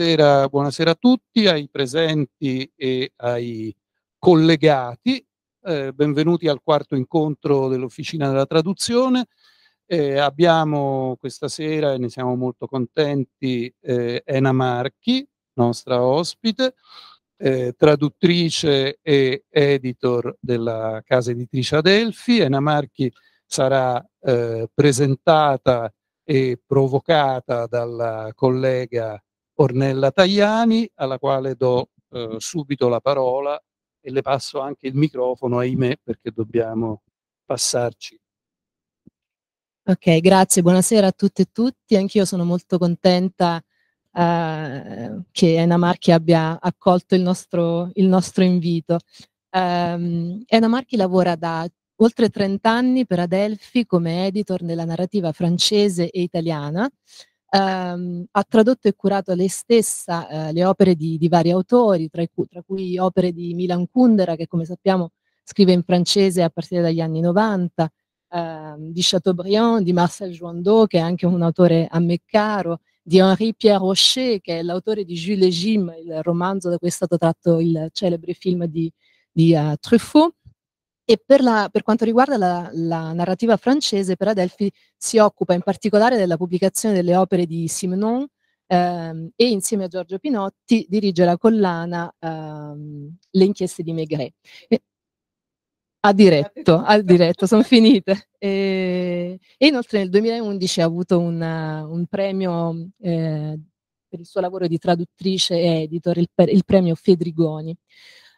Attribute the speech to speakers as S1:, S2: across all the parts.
S1: Buonasera, buonasera, a tutti, ai presenti e ai collegati. Eh, benvenuti al quarto incontro dell'Officina della Traduzione. Eh, abbiamo questa sera, e ne siamo molto contenti, eh, Ena Marchi, nostra ospite, eh, traduttrice e editor della casa editrice Adelphi. Ena Marchi sarà eh, presentata e provocata dalla collega Ornella Tajani, alla quale do eh, subito la parola e le passo anche il microfono, ahimè, perché dobbiamo passarci.
S2: Ok, grazie, buonasera a tutte e tutti. Anch'io sono molto contenta eh, che Ena Marchi abbia accolto il nostro, il nostro invito. Um, ehm, Ena Marchi lavora da oltre 30 anni per Adelphi come editor nella narrativa francese e italiana ehm, ha tradotto e curato lei stessa eh, le opere di, di vari autori, tra, cui, tra cui opere di Milan Kundera, che come sappiamo scrive in francese a partire dagli anni 90, ehm, di Chateaubriand, di Marcel Joandot, che è anche un autore a me caro, di Henri Pierre Rocher, che è l'autore di Jules et Jim, il romanzo da cui è stato tratto il celebre film di, di uh, Truffaut. E per, la, per quanto riguarda la, la, narrativa francese, per Adelphi si occupa in particolare della pubblicazione delle opere di Simenon ehm, e insieme a Giorgio Pinotti dirige la collana ehm, Le inchieste di Maigret. E, a diretto, a diretto, sono finite. E, e, inoltre nel 2011 ha avuto una, un premio eh, per il suo lavoro di traduttrice e editor, il, il premio Fedrigoni.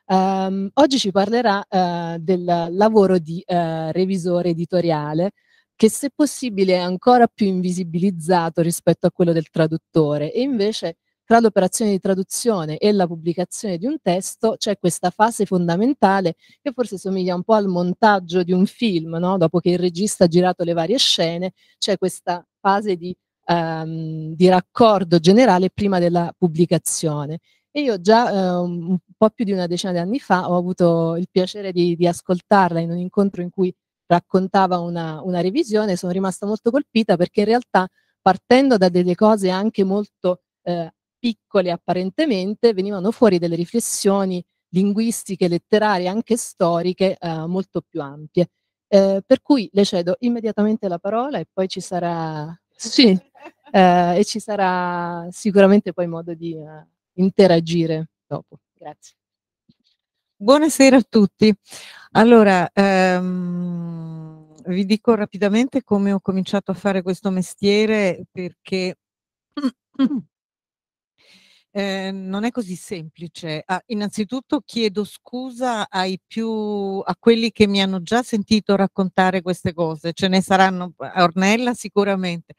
S2: Um, oggi ci parlerà uh, del lavoro di uh, revisore editoriale che se possibile è ancora più invisibilizzato rispetto a quello del traduttore e invece tra l'operazione di traduzione e la pubblicazione di un testo c'è questa fase fondamentale che forse somiglia un po' al montaggio di un film, no? dopo che il regista ha girato le varie scene, c'è questa fase di, um, di raccordo generale prima della pubblicazione e io già eh, un po' più di una decina di anni fa ho avuto il piacere di, di ascoltarla in un incontro in cui raccontava una, una revisione, sono rimasta molto colpita perché in realtà partendo da delle cose anche molto eh, piccole apparentemente venivano fuori delle riflessioni linguistiche, letterarie, anche storiche eh, molto più ampie. Eh, per cui le cedo immediatamente la parola e poi ci sarà, sì, eh, e ci sarà sicuramente poi modo di, eh, interagire dopo. Grazie.
S3: Buonasera a tutti. Allora, ehm, vi dico rapidamente come ho cominciato a fare questo mestiere perché Ehm, non è così semplice. Ah, innanzitutto chiedo scusa ai più, a quelli che mi hanno già sentito raccontare queste cose, ce ne saranno a Ornella sicuramente,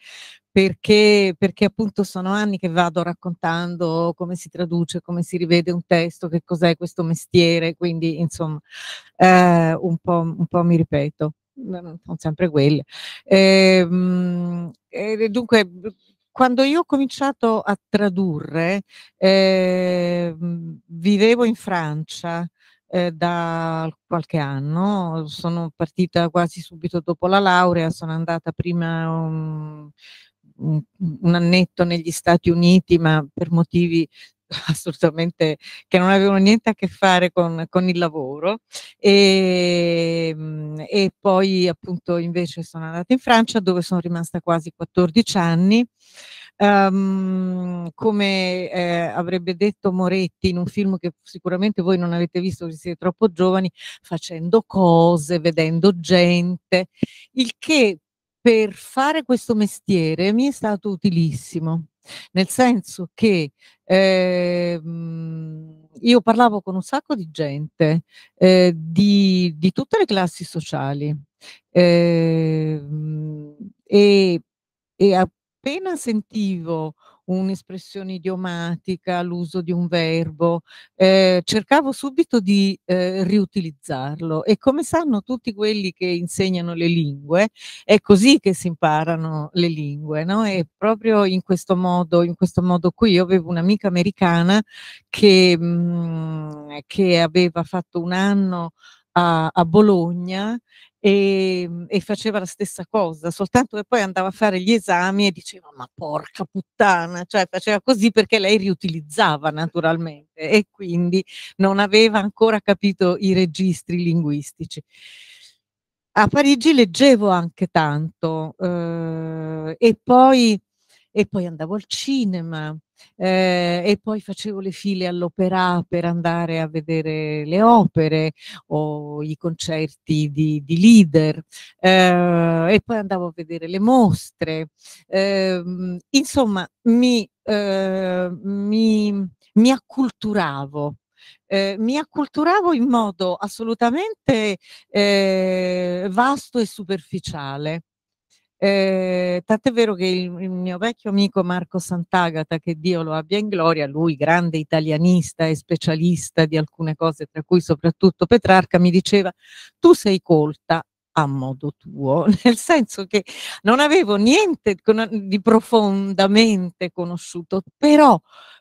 S3: perché, perché, appunto sono anni che vado raccontando come si traduce, come si rivede un testo, che cos'è questo mestiere, quindi insomma eh, un, po', un, po', mi ripeto, sono sempre quelle. Ehm, e dunque quando io ho cominciato a tradurre, eh, vivevo in Francia eh, da qualche anno, sono partita quasi subito dopo la laurea, sono andata prima um, un, un, annetto negli Stati Uniti, ma per motivi assolutamente che non avevano niente a che fare con, con il lavoro e, ehm, e, poi appunto invece sono andata in Francia dove sono rimasta quasi 14 anni. Um, come eh, avrebbe detto Moretti in un film che sicuramente voi non avete visto perché siete troppo giovani, facendo cose, vedendo gente, il che per fare questo mestiere mi è stato utilissimo nel senso che eh, io parlavo con un sacco di gente eh, di, di, tutte le classi sociali eh, e, e appena sentivo un'espressione idiomatica, l'uso di un verbo. Eh, cercavo subito di eh, riutilizzarlo e come sanno tutti quelli che insegnano le lingue, è così che si imparano le lingue, no? E proprio in questo modo, in questo modo qui, io avevo un'amica americana che, mh, mm, che aveva fatto un anno a, a Bologna e, ehm, e, faceva la stessa cosa, soltanto che poi andava a fare gli esami e diceva ma porca puttana, cioè faceva così perché lei riutilizzava naturalmente e quindi non aveva ancora capito i registri linguistici. A Parigi leggevo anche tanto eh, e, poi, e poi andavo al cinema eh, e poi facevo le file all'opera per andare a vedere le opere o i concerti di, di leader eh, e poi andavo a vedere le mostre. Eh, insomma, mi, ehm, mi, mi acculturavo. Eh, mi acculturavo in modo assolutamente eh, vasto e superficiale. Eh, tant'è vero che il, il, mio vecchio amico Marco Sant'Agata, che Dio lo abbia in gloria, lui grande italianista e specialista di alcune cose, tra cui soprattutto Petrarca, mi diceva tu sei colta a modo tuo, nel senso che non avevo niente di profondamente conosciuto, però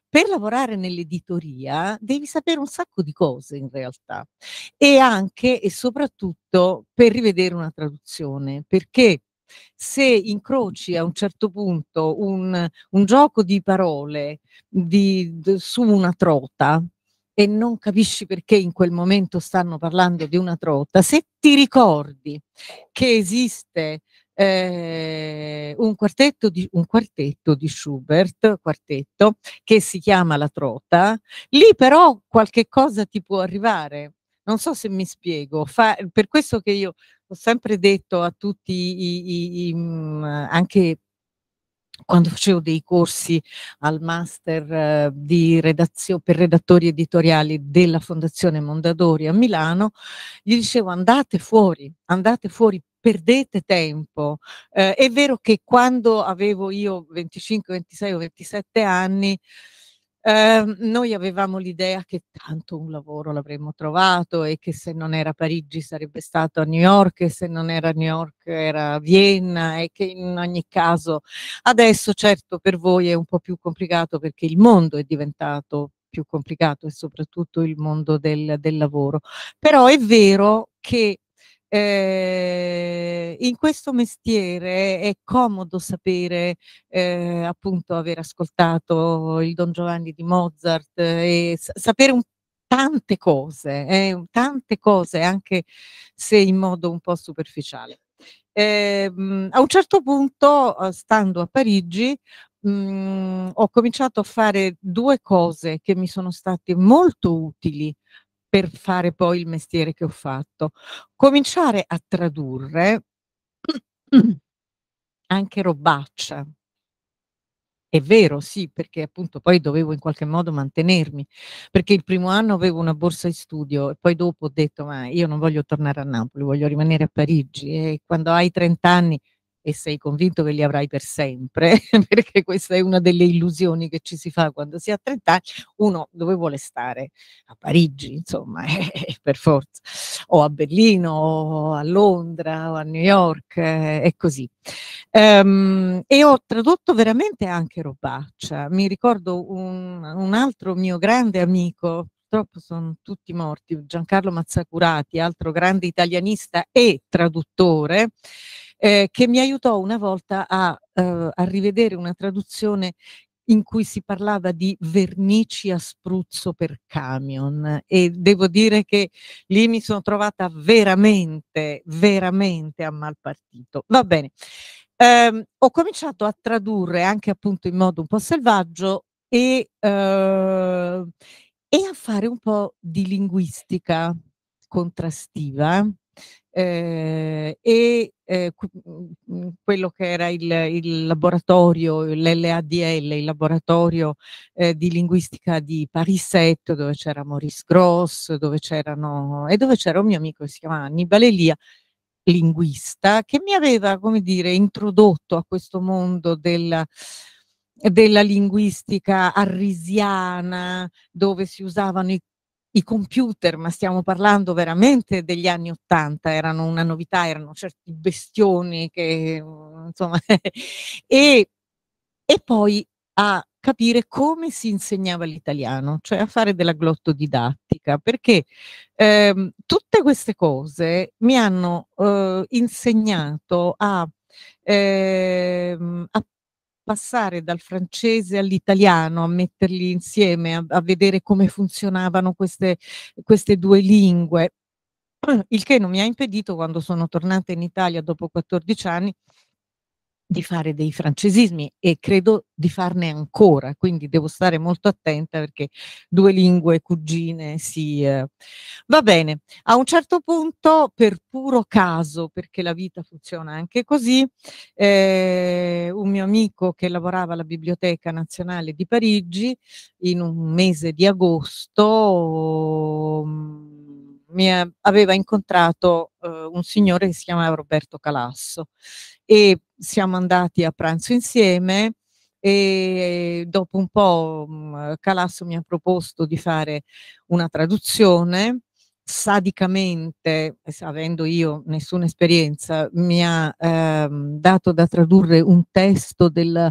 S3: per lavorare nell'editoria devi sapere un sacco di cose in realtà e anche e soprattutto per rivedere una traduzione, perché se incroci a un certo punto un, un gioco di parole di, di, su una trota e non capisci perché in quel momento stanno parlando di una trota, se ti ricordi che esiste eh, un, quartetto di, un quartetto di Schubert, quartetto, che si chiama La Trota, lì però qualche cosa ti può arrivare. Non so se mi spiego, fa, per questo che io ho sempre detto a tutti, i, i, i, mm, anche quando facevo dei corsi al master eh, di redazio, per redattori editoriali della Fondazione Mondadori a Milano, gli dicevo andate fuori, andate fuori, perdete tempo. Eh, è vero che quando avevo io 25, 26 o 27 anni, Ehm, noi avevamo l'idea che tanto un lavoro l'avremmo trovato e che se non era Parigi sarebbe stato a New York e se non era New York era Vienna e che in ogni caso adesso certo per voi è un po' più complicato perché il mondo è diventato più complicato e soprattutto il mondo del, del lavoro. Però è vero che eh, in questo mestiere è comodo sapere eh, appunto aver ascoltato il Don Giovanni di Mozart e sapere un tante cose, eh, tante cose, anche se in modo un po' superficiale. Eh, a un certo punto, eh, stando a Parigi, mh, mm, ho cominciato a fare due cose che mi sono state molto utili per fare poi il mestiere che ho fatto. Cominciare a tradurre anche robaccia. È vero, sì, perché appunto poi dovevo in qualche modo mantenermi, perché il primo anno avevo una borsa di studio e poi dopo ho detto ma io non voglio tornare a Napoli, voglio rimanere a Parigi e quando hai 30 anni e sei convinto che li avrai per sempre, perché questa è una delle illusioni che ci si fa quando si ha 30 anni, uno dove vuole stare? A Parigi, insomma, eh, per forza, o a Berlino, o a Londra, o a New York, eh, così. Um, e ho tradotto veramente anche robaccia. Mi ricordo un, un altro mio grande amico, purtroppo sono tutti morti, Giancarlo Mazzacurati, altro grande italianista e traduttore, eh, che mi aiutò una volta a, eh, a rivedere una traduzione in cui si parlava di vernici a spruzzo per camion e devo dire che lì mi sono trovata veramente, veramente a mal partito. Va bene. Eh, ho cominciato a tradurre anche appunto in modo un po' selvaggio e, eh, e a fare un po' di linguistica contrastiva eh, e eh, mm, mm, quello che era il, il laboratorio, l'LADL, il laboratorio eh, di linguistica di Parissetto, dove c'era Maurice Gross, dove c'erano, e dove c'era un mio amico che si chiama Annibale Elia, linguista, che mi aveva, come dire, introdotto a questo mondo della, della linguistica arrisiana, dove si usavano i i computer, ma stiamo parlando veramente degli anni Ottanta, erano una novità, erano certi bestioni che, mm, insomma, e, e poi a capire come si insegnava l'italiano, cioè a fare della glottodidattica, perché ehm, tutte queste cose mi hanno eh, insegnato a, ehm, a passare dal francese all'italiano, a metterli insieme, a, a vedere come funzionavano queste, queste due lingue, il che non mi ha impedito quando sono tornata in Italia dopo 14 anni di fare dei francesismi e credo di farne ancora, quindi devo stare molto attenta perché due lingue cugine si... Eh. Va bene, a un certo punto per puro caso, perché la vita funziona anche così, eh, un mio amico che lavorava alla Biblioteca Nazionale di Parigi in un mese di agosto... Um, mi aveva incontrato eh, un signore che si chiamava Roberto Calasso e siamo andati a pranzo insieme e dopo un po' mm, Calasso mi ha proposto di fare una traduzione sadicamente, avendo io nessuna esperienza, mi ha ehm, dato da tradurre un testo del,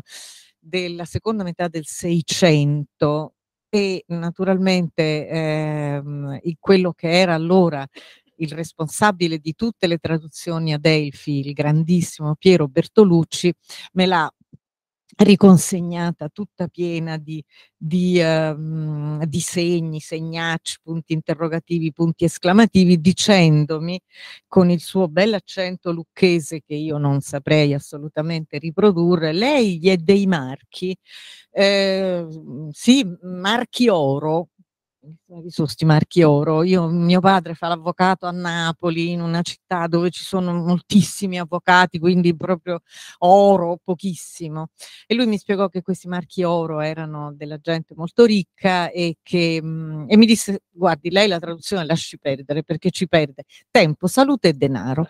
S3: della seconda metà del Seicento e naturalmente ehm, quello che era allora il responsabile di tutte le traduzioni a Delphi, il grandissimo Piero Bertolucci, me l'ha riconsegnata tutta piena di, di, uh, di, segni, segnacci, punti interrogativi, punti esclamativi, dicendomi con il suo bell'accento lucchese che io non saprei assolutamente riprodurre, lei gli è dei marchi, eh, sì, marchi oro, questi marchi oro. Io, mio padre fa l'avvocato a Napoli, in una città dove ci sono moltissimi avvocati, quindi proprio oro, pochissimo. E lui mi spiegò che questi marchi oro erano della gente molto ricca e, che, mm, e mi disse, guardi, lei la traduzione lasci perdere perché ci perde tempo, salute e denaro.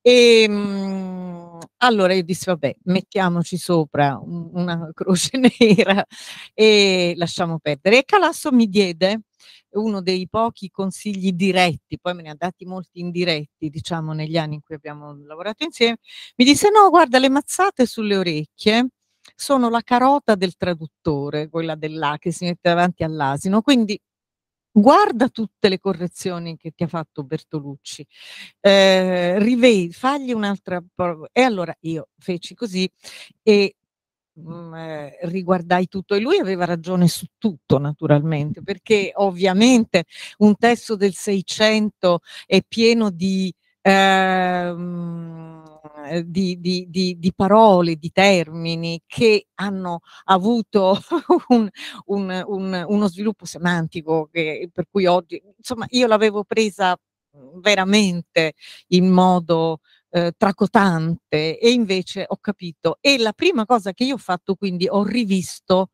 S3: E, mh, mm, allora io dissi, vabbè, mettiamoci sopra una croce nera e lasciamo perdere. E Calasso mi diede uno dei pochi consigli diretti, poi me ne ha dati molti indiretti, diciamo, negli anni in cui abbiamo lavorato insieme, mi disse, no, guarda, le mazzate sulle orecchie sono la carota del traduttore, quella dell'A che si mette davanti all'asino, quindi guarda tutte le correzioni che ti ha fatto Bertolucci, eh, rivedi, fagli un'altra prova. E allora io feci così e mh, mm, eh, riguardai tutto e lui aveva ragione su tutto naturalmente perché ovviamente un testo del Seicento è pieno di ehm, eh, di, di, di, di, parole, di termini che hanno avuto un, un, un, uno sviluppo semantico che, per cui oggi, insomma, io l'avevo presa mm, veramente in modo eh, tracotante e invece ho capito. E la prima cosa che io ho fatto quindi ho rivisto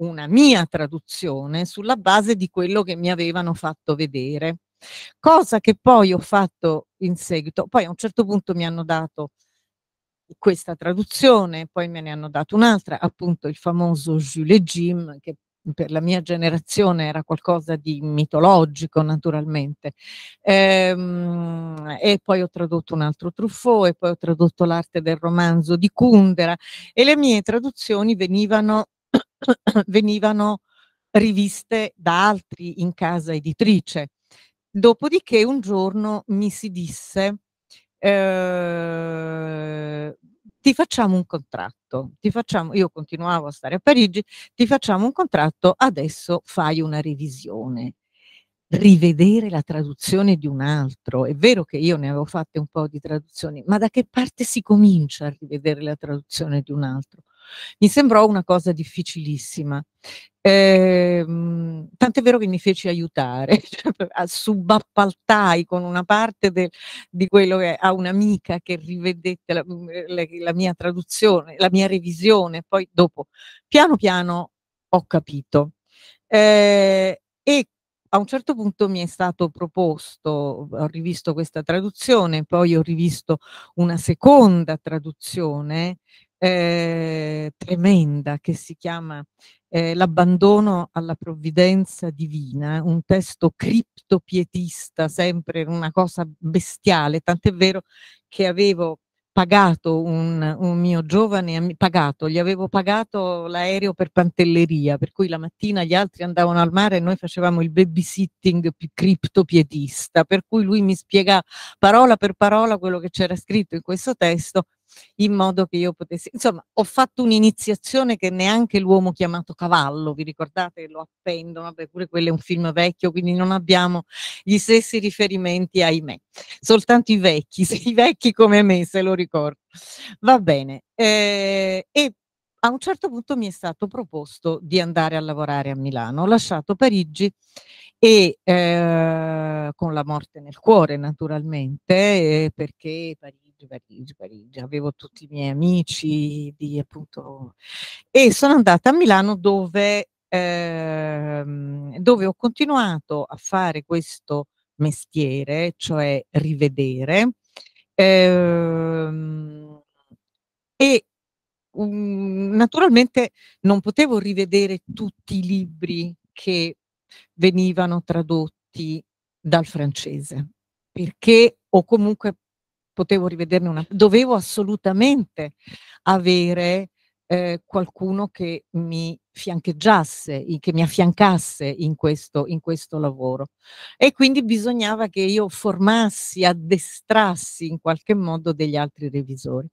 S3: una mia traduzione sulla base di quello che mi avevano fatto vedere. Cosa che poi ho fatto in seguito. Poi a un certo punto mi hanno dato questa traduzione, poi me ne hanno dato un'altra, appunto il famoso Jules Jim, che per la mia generazione era qualcosa di mitologico naturalmente ehm, e poi ho tradotto un altro Truffaut e poi ho tradotto l'arte del romanzo di Kundera e le mie traduzioni venivano, venivano riviste da altri in casa editrice Dopodiché un giorno mi si disse, eh, ti facciamo un contratto, facciamo, io continuavo a stare a Parigi, ti facciamo un contratto, adesso fai una revisione rivedere la traduzione di un altro. È vero che io ne avevo fatte un po' di traduzioni, ma da che parte si comincia a rivedere la traduzione di un altro? Mi sembrò una cosa difficilissima. Ehm, tant'è vero che mi feci aiutare, cioè, subappaltai con una parte de, di quello che ha un'amica che rivedette la, mm, eh, la, la mia traduzione, la mia revisione, poi dopo piano piano ho capito. Eh, e a un certo punto mi è stato proposto, ho rivisto questa traduzione, poi ho rivisto una seconda traduzione eh, tremenda che si chiama eh, L'abbandono alla provvidenza divina, eh, un testo criptopietista, sempre una cosa bestiale, tant'è vero che avevo pagato un, un mio giovane, pagato, gli avevo pagato l'aereo per Pantelleria, per cui la mattina gli altri andavano al mare e noi facevamo il babysitting più criptopietista, per cui lui mi spiega parola per parola quello che c'era scritto in questo testo in modo che io potessi, insomma, ho fatto un'iniziazione che neanche l'uomo chiamato cavallo, vi ricordate, lo appendono, vabbè pure quello è un film vecchio, quindi non abbiamo gli stessi riferimenti, ahimè, soltanto i vecchi, i vecchi come me se lo ricordo. Va bene, eh, e a un certo punto mi è stato proposto di andare a lavorare a Milano, ho lasciato Parigi e eh, con la morte nel cuore naturalmente, eh, perché Parigi di Parigi, Parigi, avevo tutti i miei amici di appunto e sono andata a Milano dove, ehm, dove ho continuato a fare questo mestiere, cioè rivedere. Ehm, e um, naturalmente non potevo rivedere tutti i libri che venivano tradotti dal francese, perché o comunque potevo rivederne una, dovevo assolutamente avere eh, qualcuno che mi fiancheggiasse, che mi affiancasse in questo, in questo lavoro. E quindi bisognava che io formassi, addestrassi in qualche modo degli altri revisori.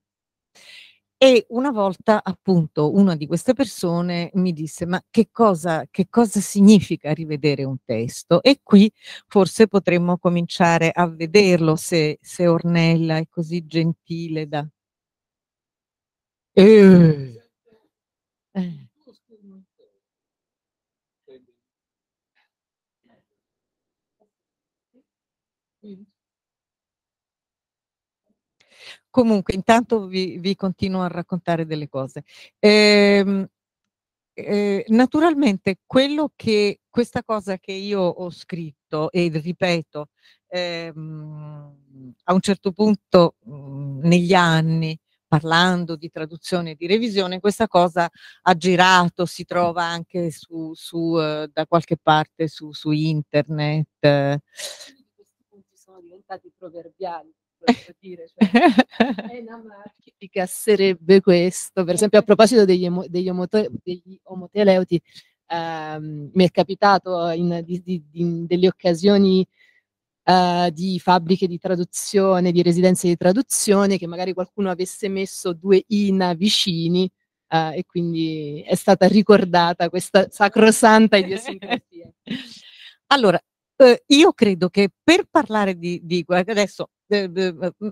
S3: E una volta appunto una di queste persone mi disse ma che cosa, che cosa significa rivedere un testo? E qui forse potremmo cominciare a vederlo se, se Ornella è così gentile da...
S1: Eh.
S3: Eh. Comunque, intanto vi, vi, continuo a raccontare delle cose. Eh, eh, naturalmente, quello che questa cosa che io ho scritto e ripeto ehm, a un certo punto mh, mm, negli anni parlando di traduzione e di revisione, questa cosa ha girato, si trova anche su, su, eh, da qualche parte su,
S2: su internet. Questi sono diventati proverbiali. per dire, cioè, è una marca questo. Per esempio, a certo. proposito degli, emo, degli, omote, degli omoteleuti, ehm, mi è capitato in, di, di, in delle occasioni Uh, di fabbriche di traduzione, di residenze di traduzione, che magari qualcuno avesse messo due INA vicini uh, e quindi è stata ricordata questa
S3: sacrosanta
S4: idiosincrasia.
S3: allora, eh, io credo che per parlare di, di eh, adesso eh,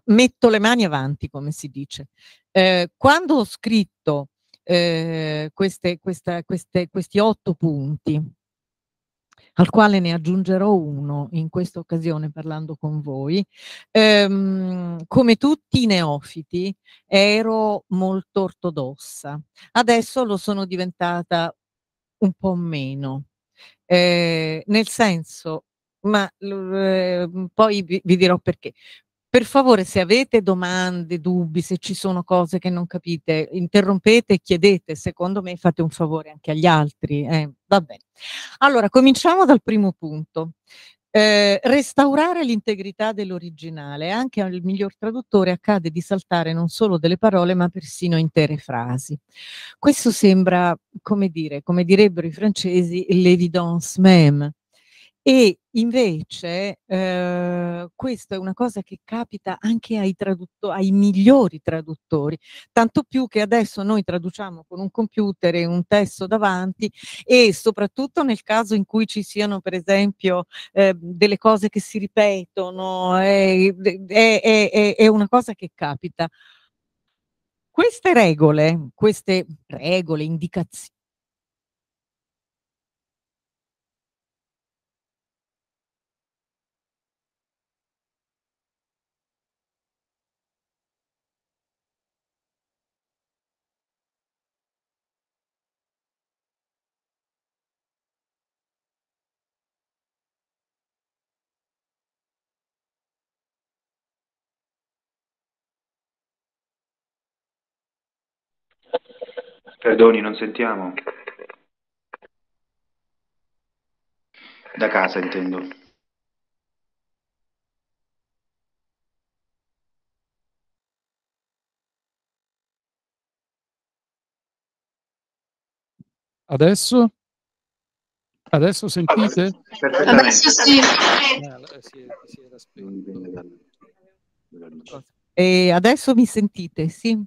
S3: metto le mani avanti, come si dice, eh, quando ho scritto uhm, queste, questa, queste, questi otto punti, al quale ne aggiungerò uno in questa occasione parlando con voi. Ehm, come tutti i neofiti ero molto ortodossa, adesso lo sono diventata un po' meno, eh, nel senso ma eh, poi vi, vi dirò perché. Per favore, se avete domande, dubbi, se ci sono cose che non capite, interrompete e chiedete, secondo me fate un favore anche agli altri. Eh, va bene. Allora, cominciamo dal primo punto. Eh, restaurare l'integrità dell'originale. Anche al miglior traduttore accade di saltare non solo delle parole, ma persino intere frasi. Questo sembra, come dire, come direbbero i francesi, l'évidence même, e invece eh, questa è una cosa che capita anche ai, ai, migliori traduttori, tanto più che adesso noi traduciamo con un computer e un testo davanti e soprattutto nel caso in cui ci siano per esempio eh, delle cose che si ripetono, eh, è, è, è, è una cosa che capita queste regole, queste regole, indicazioni,
S5: Perdoni, non sentiamo. Da casa intendo.
S1: Adesso? Adesso sentite? Adesso sì.
S3: E eh, adesso mi sentite, sì?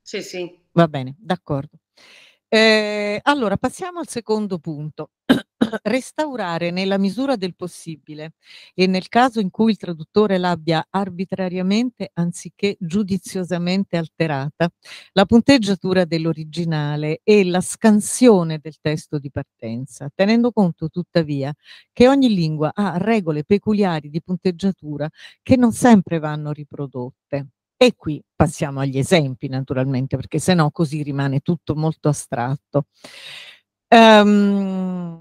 S3: Sì, sì. Va bene, d'accordo. Eh, allora, passiamo al secondo punto. Restaurare nella misura del possibile e nel caso in cui il traduttore l'abbia arbitrariamente anziché giudiziosamente alterata, la punteggiatura dell'originale e la scansione del testo di partenza, tenendo conto tuttavia che ogni lingua ha regole peculiari di punteggiatura che non sempre vanno riprodotte. E qui passiamo agli esempi naturalmente, perché se no così rimane tutto molto astratto. Um,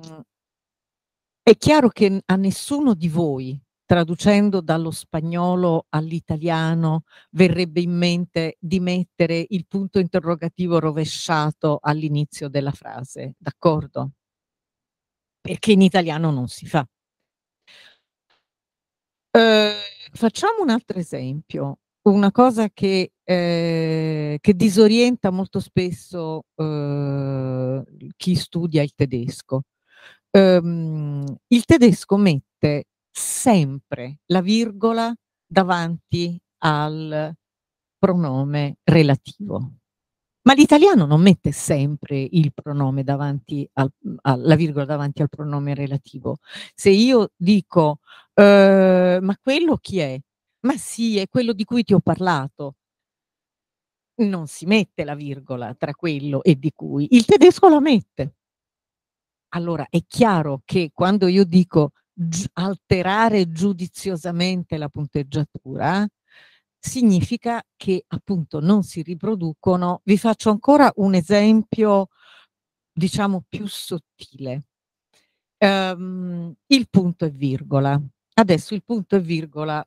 S3: è chiaro che a nessuno di voi, traducendo dallo spagnolo all'italiano, verrebbe in mente di mettere il punto interrogativo rovesciato all'inizio della frase, d'accordo? Perché in italiano non si fa. Uh, facciamo un altro esempio una cosa che, eh, che disorienta molto spesso eh, chi studia il tedesco. Um, il tedesco mette sempre la virgola davanti al pronome relativo. Ma l'italiano non mette sempre il pronome davanti al, alla virgola davanti al pronome relativo. Se io dico, eh, ma quello chi è? Ma sì, è quello di cui ti ho parlato. Non si mette la virgola tra quello e di cui. Il tedesco la mette. Allora è chiaro che quando io dico alterare giudiziosamente la punteggiatura, significa che appunto non si riproducono. Vi faccio ancora un esempio, diciamo, più sottile. Um, il punto e virgola. Adesso il punto e virgola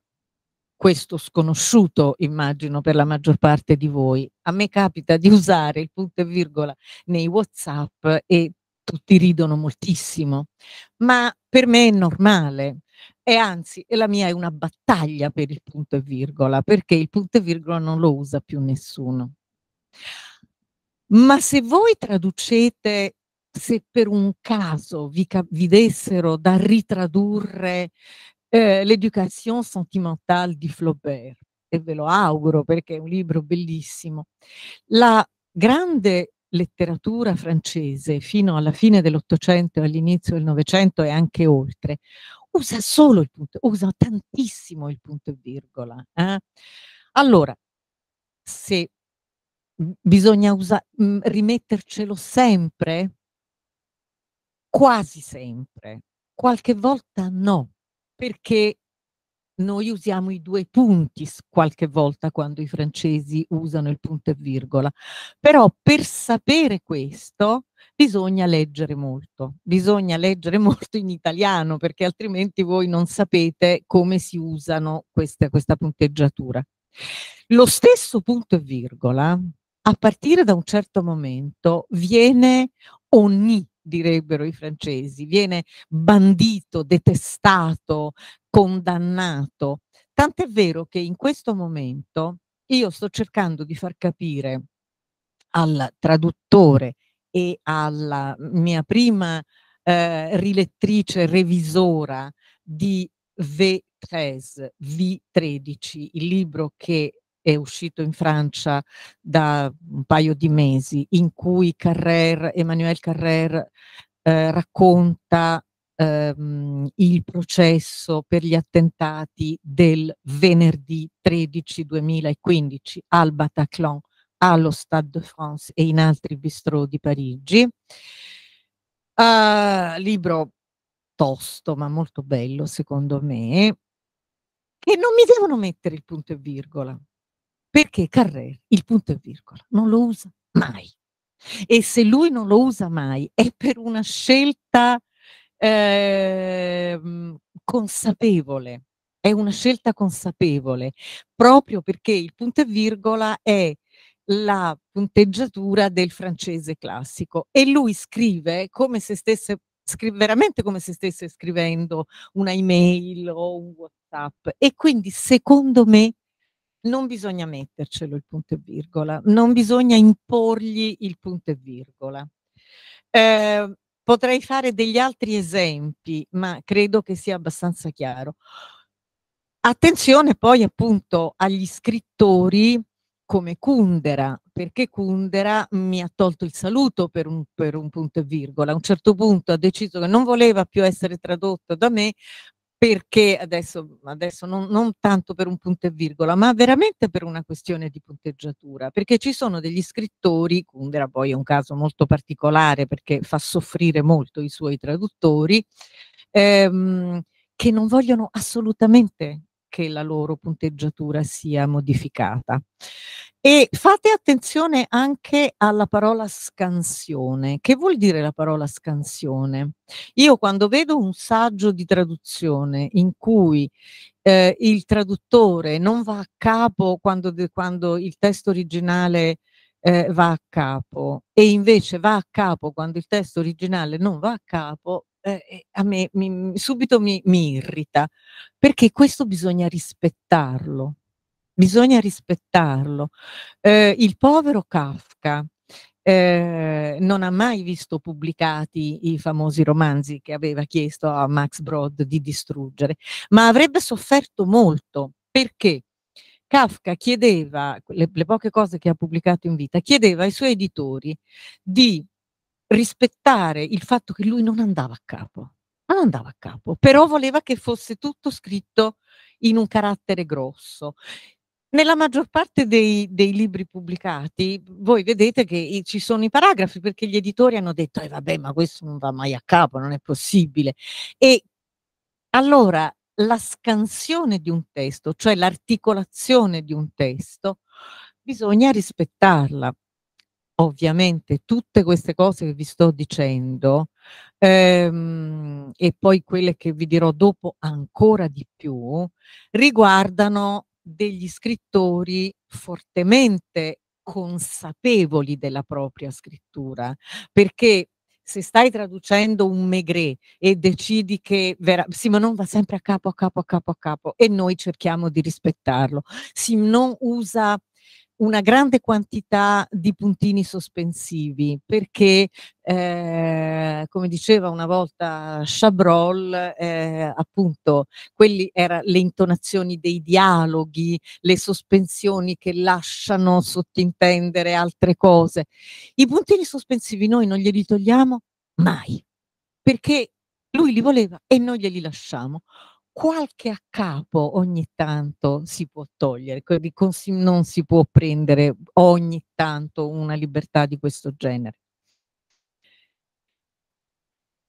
S3: questo sconosciuto, immagino, per la maggior parte di voi. A me capita di usare il punto e virgola nei WhatsApp e tutti ridono moltissimo, ma per me è normale. E anzi, la mia è una battaglia per il punto e virgola, perché il punto e virgola non lo usa più nessuno. Ma se voi traducete se per un caso vi, vi dessero da ritradurre eh, L'educazione sentimentale di Flaubert, e ve lo auguro perché è un libro bellissimo. La grande letteratura francese fino alla fine dell'Ottocento e all'inizio del Novecento e anche oltre usa solo il punto, usa tantissimo il punto e virgola. Eh? Allora, se bisogna usa, mh, rimettercelo sempre, quasi sempre, qualche volta no, perché noi usiamo i due punti qualche volta quando i francesi usano il punto e virgola, però per sapere questo bisogna leggere molto, bisogna leggere molto in italiano perché altrimenti voi non sapete come si usano queste, questa punteggiatura. Lo stesso punto e virgola a partire da un certo momento viene ogni direbbero i francesi, viene bandito, detestato, condannato. Tant'è vero che in questo momento io sto cercando di far capire al traduttore e alla mia prima eh, rilettrice, revisora di V13, V13, il libro che è uscito in Francia da un paio di mesi, in cui Carrer, Emmanuel Carrer eh, racconta ehm, il processo per gli attentati del venerdì 13 2015 al Bataclan, allo Stade de France e in altri bistrò di Parigi. Uh, libro tosto ma molto bello secondo me, E non mi devono mettere il punto e virgola perché Carrer il punto e virgola non lo usa mai. E se lui non lo usa mai è per una scelta eh, consapevole, è una scelta consapevole, proprio perché il punto e virgola è la punteggiatura del francese classico e lui scrive come se stesse scrive veramente come se stesse scrivendo una email o un whatsapp e quindi secondo me non bisogna mettercelo il punto e virgola, non bisogna imporgli il punto e virgola. Eh, potrei fare degli altri esempi, ma credo che sia abbastanza chiaro. Attenzione poi appunto agli scrittori come Kundera, perché Kundera mi ha tolto il saluto per un, per un, punto e virgola. A un certo punto ha deciso che non voleva più essere tradotto da me, perché adesso, adesso non, non, tanto per un punto e virgola, ma veramente per una questione di punteggiatura, perché ci sono degli scrittori, Kundera poi è un caso molto particolare perché fa soffrire molto i suoi traduttori, ehm, che non vogliono assolutamente che la loro punteggiatura sia modificata. E fate attenzione anche alla parola scansione. Che vuol dire la parola scansione? Io quando vedo un saggio di traduzione in cui eh, il traduttore non va a capo quando, quando il testo originale eh, va a capo e invece va a capo quando il testo originale non va a capo, eh, eh, a me mi, subito mi, mi irrita, perché questo bisogna rispettarlo, bisogna rispettarlo. Eh, il povero Kafka, eh, non ha mai visto pubblicati i famosi romanzi che aveva chiesto a Max Brod di distruggere, ma avrebbe sofferto molto perché Kafka chiedeva, le, le poche cose che ha pubblicato in vita, chiedeva ai suoi editori di rispettare il fatto che lui non andava a capo, non andava a capo, però voleva che fosse tutto scritto in un carattere grosso. Nella maggior parte dei, dei libri pubblicati voi vedete che ci sono i paragrafi perché gli editori hanno detto eh vabbè ma questo non va mai a capo, non è possibile. E allora la scansione di un testo, cioè l'articolazione di un testo, bisogna rispettarla ovviamente tutte queste cose che vi sto dicendo ehm, e poi quelle che vi dirò dopo ancora di più riguardano degli scrittori fortemente consapevoli della propria scrittura perché se stai traducendo un Maigret e decidi che Simonon va sempre a capo, a capo, a capo, a capo e noi cerchiamo di rispettarlo, Simonon usa una grande quantità di puntini sospensivi perché, eh, come diceva una volta Chabrol, eh, appunto, quelli erano le intonazioni dei dialoghi, le sospensioni che lasciano sottintendere altre cose. I puntini sospensivi noi non glieli togliamo mai perché lui li voleva e noi glieli lasciamo qualche a capo ogni tanto si può togliere, non si può prendere ogni tanto una libertà di questo genere.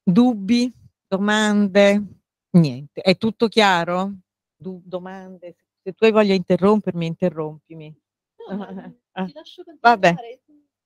S3: Dubbi, domande, niente, è tutto chiaro? Du domande, se tu hai voglia di interrompermi, interrompimi. No, mm, ah. ti lascio Vabbè.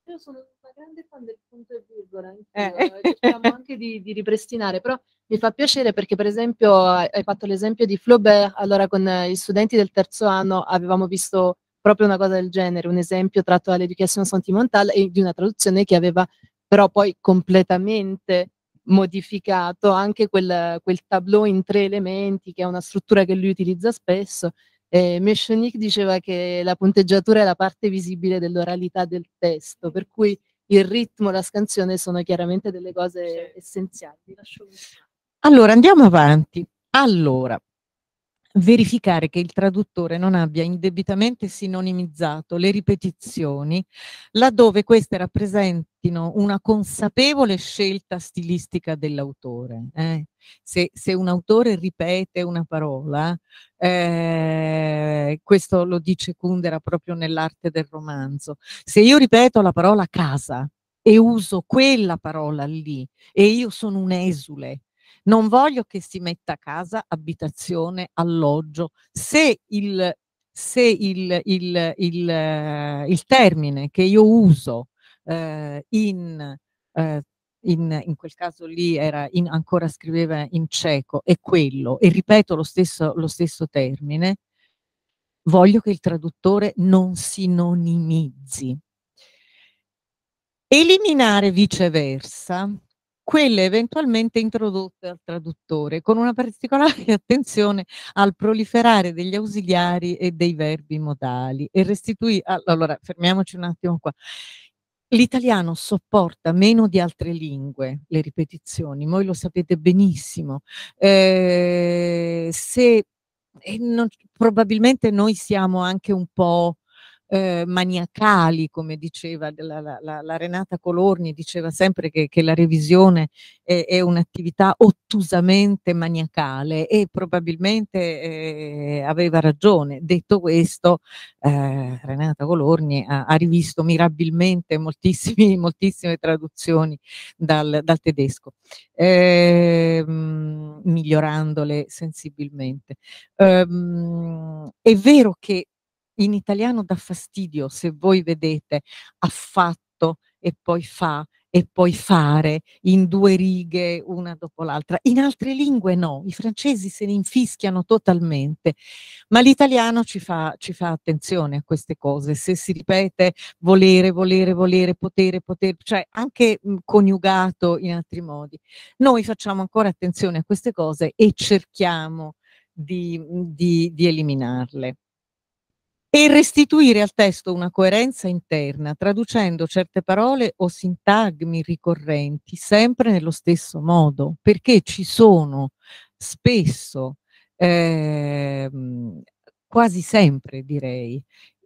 S2: Io sono una grande fan del punto e virgola, eh. cerchiamo anche di, di ripristinare, però mi fa piacere perché per esempio hai fatto l'esempio di Flaubert, allora con eh, gli studenti del terzo anno avevamo visto proprio una cosa del genere, un esempio tratto dall'educazione sentimentale e di una traduzione che aveva però poi completamente modificato anche quel, quel tableau in tre elementi che è una struttura che lui utilizza spesso. Eh, Meshonik diceva che la punteggiatura è la parte visibile dell'oralità del testo, per cui il ritmo, la scansione sono chiaramente delle cose essenziali.
S3: Allora, andiamo avanti. Allora, verificare che il traduttore non abbia indebitamente sinonimizzato le ripetizioni laddove queste rappresentino una consapevole scelta stilistica dell'autore. Eh? Se, se, un autore ripete una parola, eh, questo lo dice Kundera proprio nell'arte del romanzo, se io ripeto la parola casa e uso quella parola lì e io sono un esule non voglio che si metta casa abitazione, alloggio. Se il, se il, il, il, eh, il termine che io uso eh, in, eh, in, in, quel caso lì era in, ancora scriveva in cieco, è quello, e ripeto lo stesso, lo stesso termine, voglio che il traduttore non sinonimizzi. Eliminare viceversa quelle eventualmente introdotte dal traduttore, con una particolare attenzione al proliferare degli ausiliari e dei verbi modali. E restituì, allora fermiamoci un attimo qua. L'italiano sopporta meno di altre lingue le ripetizioni, voi lo sapete benissimo. Eh, se, non, probabilmente noi siamo anche un po' eh, maniacali, come diceva la, la, la, Renata Colorni, diceva sempre che, che la revisione è, è un'attività ottusamente maniacale e probabilmente eh, aveva ragione. Detto questo, eh, Renata Colorni ha, ha rivisto mirabilmente moltissime traduzioni dal, dal tedesco, eh, migliorandole sensibilmente. Ehm, è vero che in italiano dà fastidio se voi vedete ha fatto e poi fa e poi fare in due righe una dopo l'altra. In altre lingue no, i francesi se ne infischiano totalmente, ma l'italiano ci fa, ci fa attenzione a queste cose. Se si ripete volere, volere, volere, potere, potere, cioè anche mh, mhmm, coniugato in altri modi, noi facciamo ancora attenzione a queste cose e cerchiamo di, mhmm, di, di eliminarle e restituire al testo una coerenza interna, traducendo certe parole o sintagmi ricorrenti sempre nello stesso modo, perché ci sono spesso, eh, quasi sempre direi,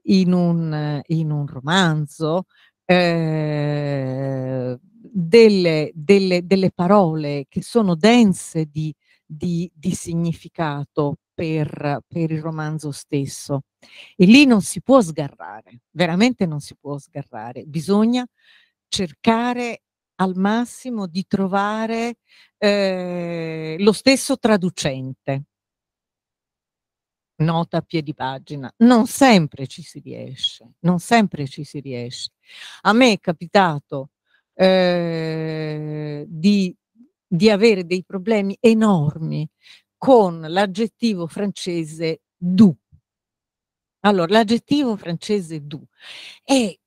S3: in un, in un romanzo, eh, delle, delle, delle, parole che sono dense di, di, di significato, per, per il romanzo stesso. E lì non si può sgarrare, veramente non si può sgarrare, bisogna cercare al massimo di trovare eh, lo stesso traducente. Nota a piedi pagina, non sempre ci si riesce, non sempre ci si riesce. A me è capitato eh, di, di avere dei problemi enormi con l'aggettivo francese du. Allora, l'aggettivo francese du è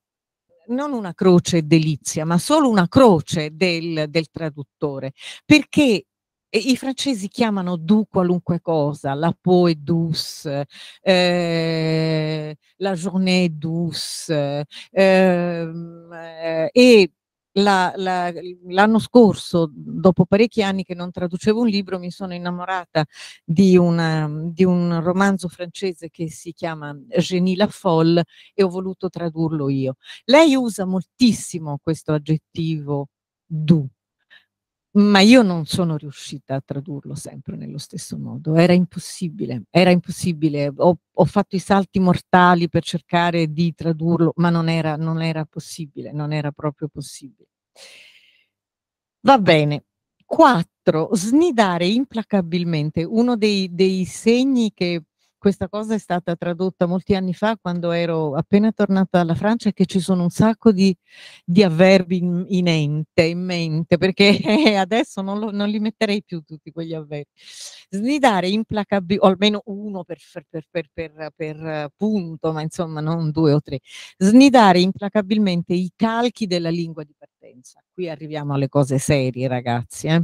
S3: non una croce delizia, ma solo una croce del, del traduttore, perché i francesi chiamano du qualunque cosa, la peau est douce, eh, la journée est douce, ehm, eh, e la, la, l'anno scorso, dopo parecchi anni che non traducevo un libro, mi sono innamorata di, una, di un romanzo francese che si chiama Genie la folle e ho voluto tradurlo io. Lei usa moltissimo questo aggettivo du, ma io non sono riuscita a tradurlo sempre nello stesso modo, era impossibile, era impossibile, ho, ho fatto i salti mortali per cercare di tradurlo, ma non era, non era possibile, non era proprio possibile. Va bene. Quattro, Snidare implacabilmente. Uno dei, dei segni che questa cosa è stata tradotta molti anni fa quando ero appena tornata dalla Francia è che ci sono un sacco di, di avverbi in, in, ente, in mente, perché adesso non, lo, non, li metterei più tutti quegli avverbi. Snidare implacabile, o almeno uno per, per, per, per, punto, ma insomma non due o tre. Snidare implacabilmente i calchi della lingua di partenza partenza. Qui arriviamo alle cose serie, ragazzi. Eh?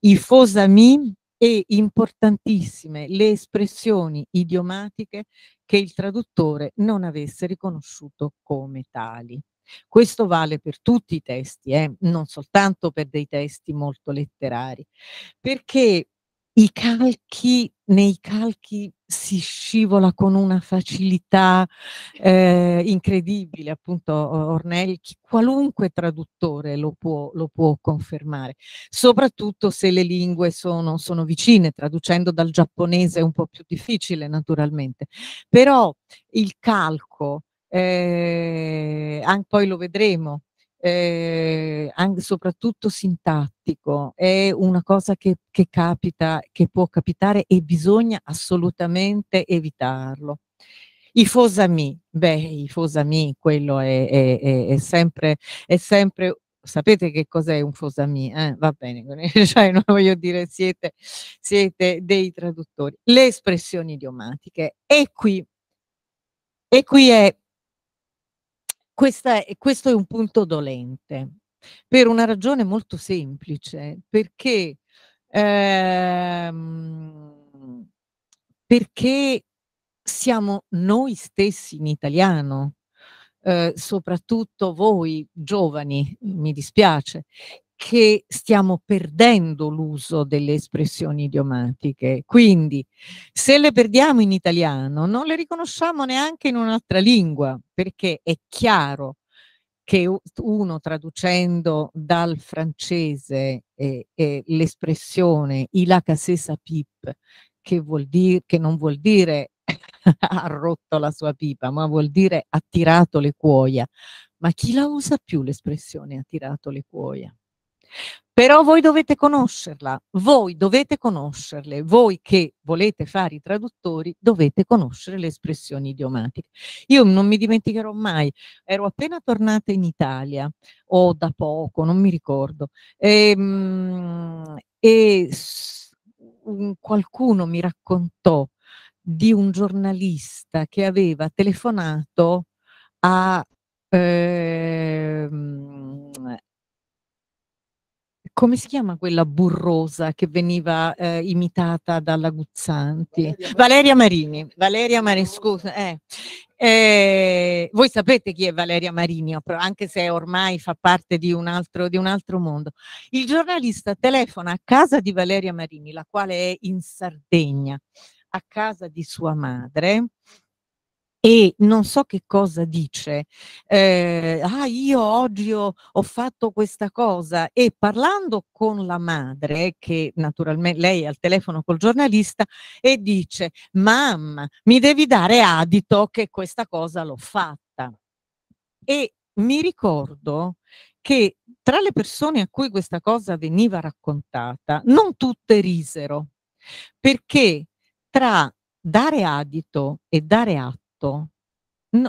S3: I fosami e importantissime le espressioni idiomatiche che il traduttore non avesse riconosciuto come tali. Questo vale per tutti i testi, eh? non soltanto per dei testi molto letterari, perché i calchi, nei calchi si scivola con una facilità eh, incredibile, appunto Ornelli, qualunque traduttore lo può, lo può, confermare, soprattutto se le lingue sono, sono, vicine, traducendo dal giapponese è un po' più difficile naturalmente, però il calco, eh, poi lo vedremo, eh, anche, soprattutto sintattico, è una cosa che, che capita, che può capitare e bisogna assolutamente evitarlo. I Fosami, beh, i Fosami, quello è, è, è, è sempre, sempre sapete che cos'è un fosami, eh? va bene, cioè, non voglio dire siete, siete, dei traduttori. Le espressioni idiomatiche. E qui, e qui è questa, questo è un punto dolente, per una ragione molto semplice, perché, ehm, perché siamo noi stessi in italiano, eh, soprattutto voi giovani, mi dispiace, che stiamo perdendo l'uso delle espressioni idiomatiche. Quindi, se le perdiamo in italiano, non le riconosciamo neanche in un'altra lingua, perché è chiaro che uno traducendo dal francese eh, eh, l'espressione ila casesa pip, che, vuol dire, che non vuol dire ha rotto la sua pipa, ma vuol dire ha tirato le cuoia. Ma chi la usa più l'espressione ha tirato le cuoia? Però voi dovete conoscerla, voi dovete conoscerle, voi che volete fare i traduttori dovete conoscere le espressioni idiomatiche. Io non mi dimenticherò mai, ero appena tornata in Italia, o da poco, non mi ricordo, ehm, e, e qualcuno mi raccontò di un giornalista che aveva telefonato a... Eh, come si chiama quella burrosa che veniva eh, imitata dalla Guzzanti? Valeria Marini. Valeria Marini, scusa. Eh. Eh, voi sapete chi è Valeria Marini, anche se ormai fa parte di un, altro, di un, altro, mondo. Il giornalista telefona a casa di Valeria Marini, la quale è in Sardegna, a casa di sua madre, e non so che cosa dice, eh, ah io oggi ho, ho, fatto questa cosa e parlando con la madre, che naturalmente lei è al telefono col giornalista, e dice mamma mi devi dare adito che questa cosa l'ho fatta. E mi ricordo che tra le persone a cui questa cosa veniva raccontata, non tutte risero, perché tra dare adito e dare atto, tutto.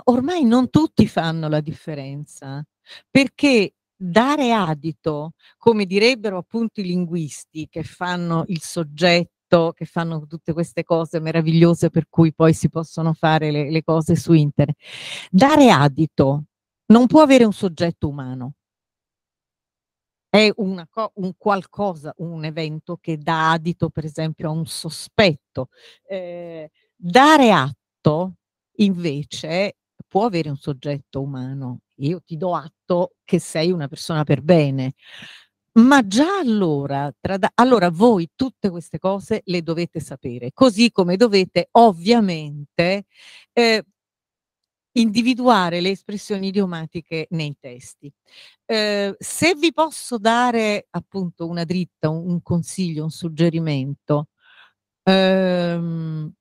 S3: Ormai non tutti fanno la differenza, perché dare adito, come direbbero appunto i linguisti che fanno il soggetto, che fanno tutte queste cose meravigliose per cui poi si possono fare le, le cose su internet, dare adito non può avere un soggetto umano. È una, un qualcosa, un evento che dà adito per esempio a un sospetto. Eh, dare atto invece può avere un soggetto umano. Io ti do atto che sei una persona per bene. Ma già allora, da, allora voi tutte queste cose le dovete sapere, così come dovete ovviamente eh, individuare le espressioni idiomatiche nei testi. Eh, se vi posso dare appunto una dritta, un, un consiglio, un suggerimento, ehm,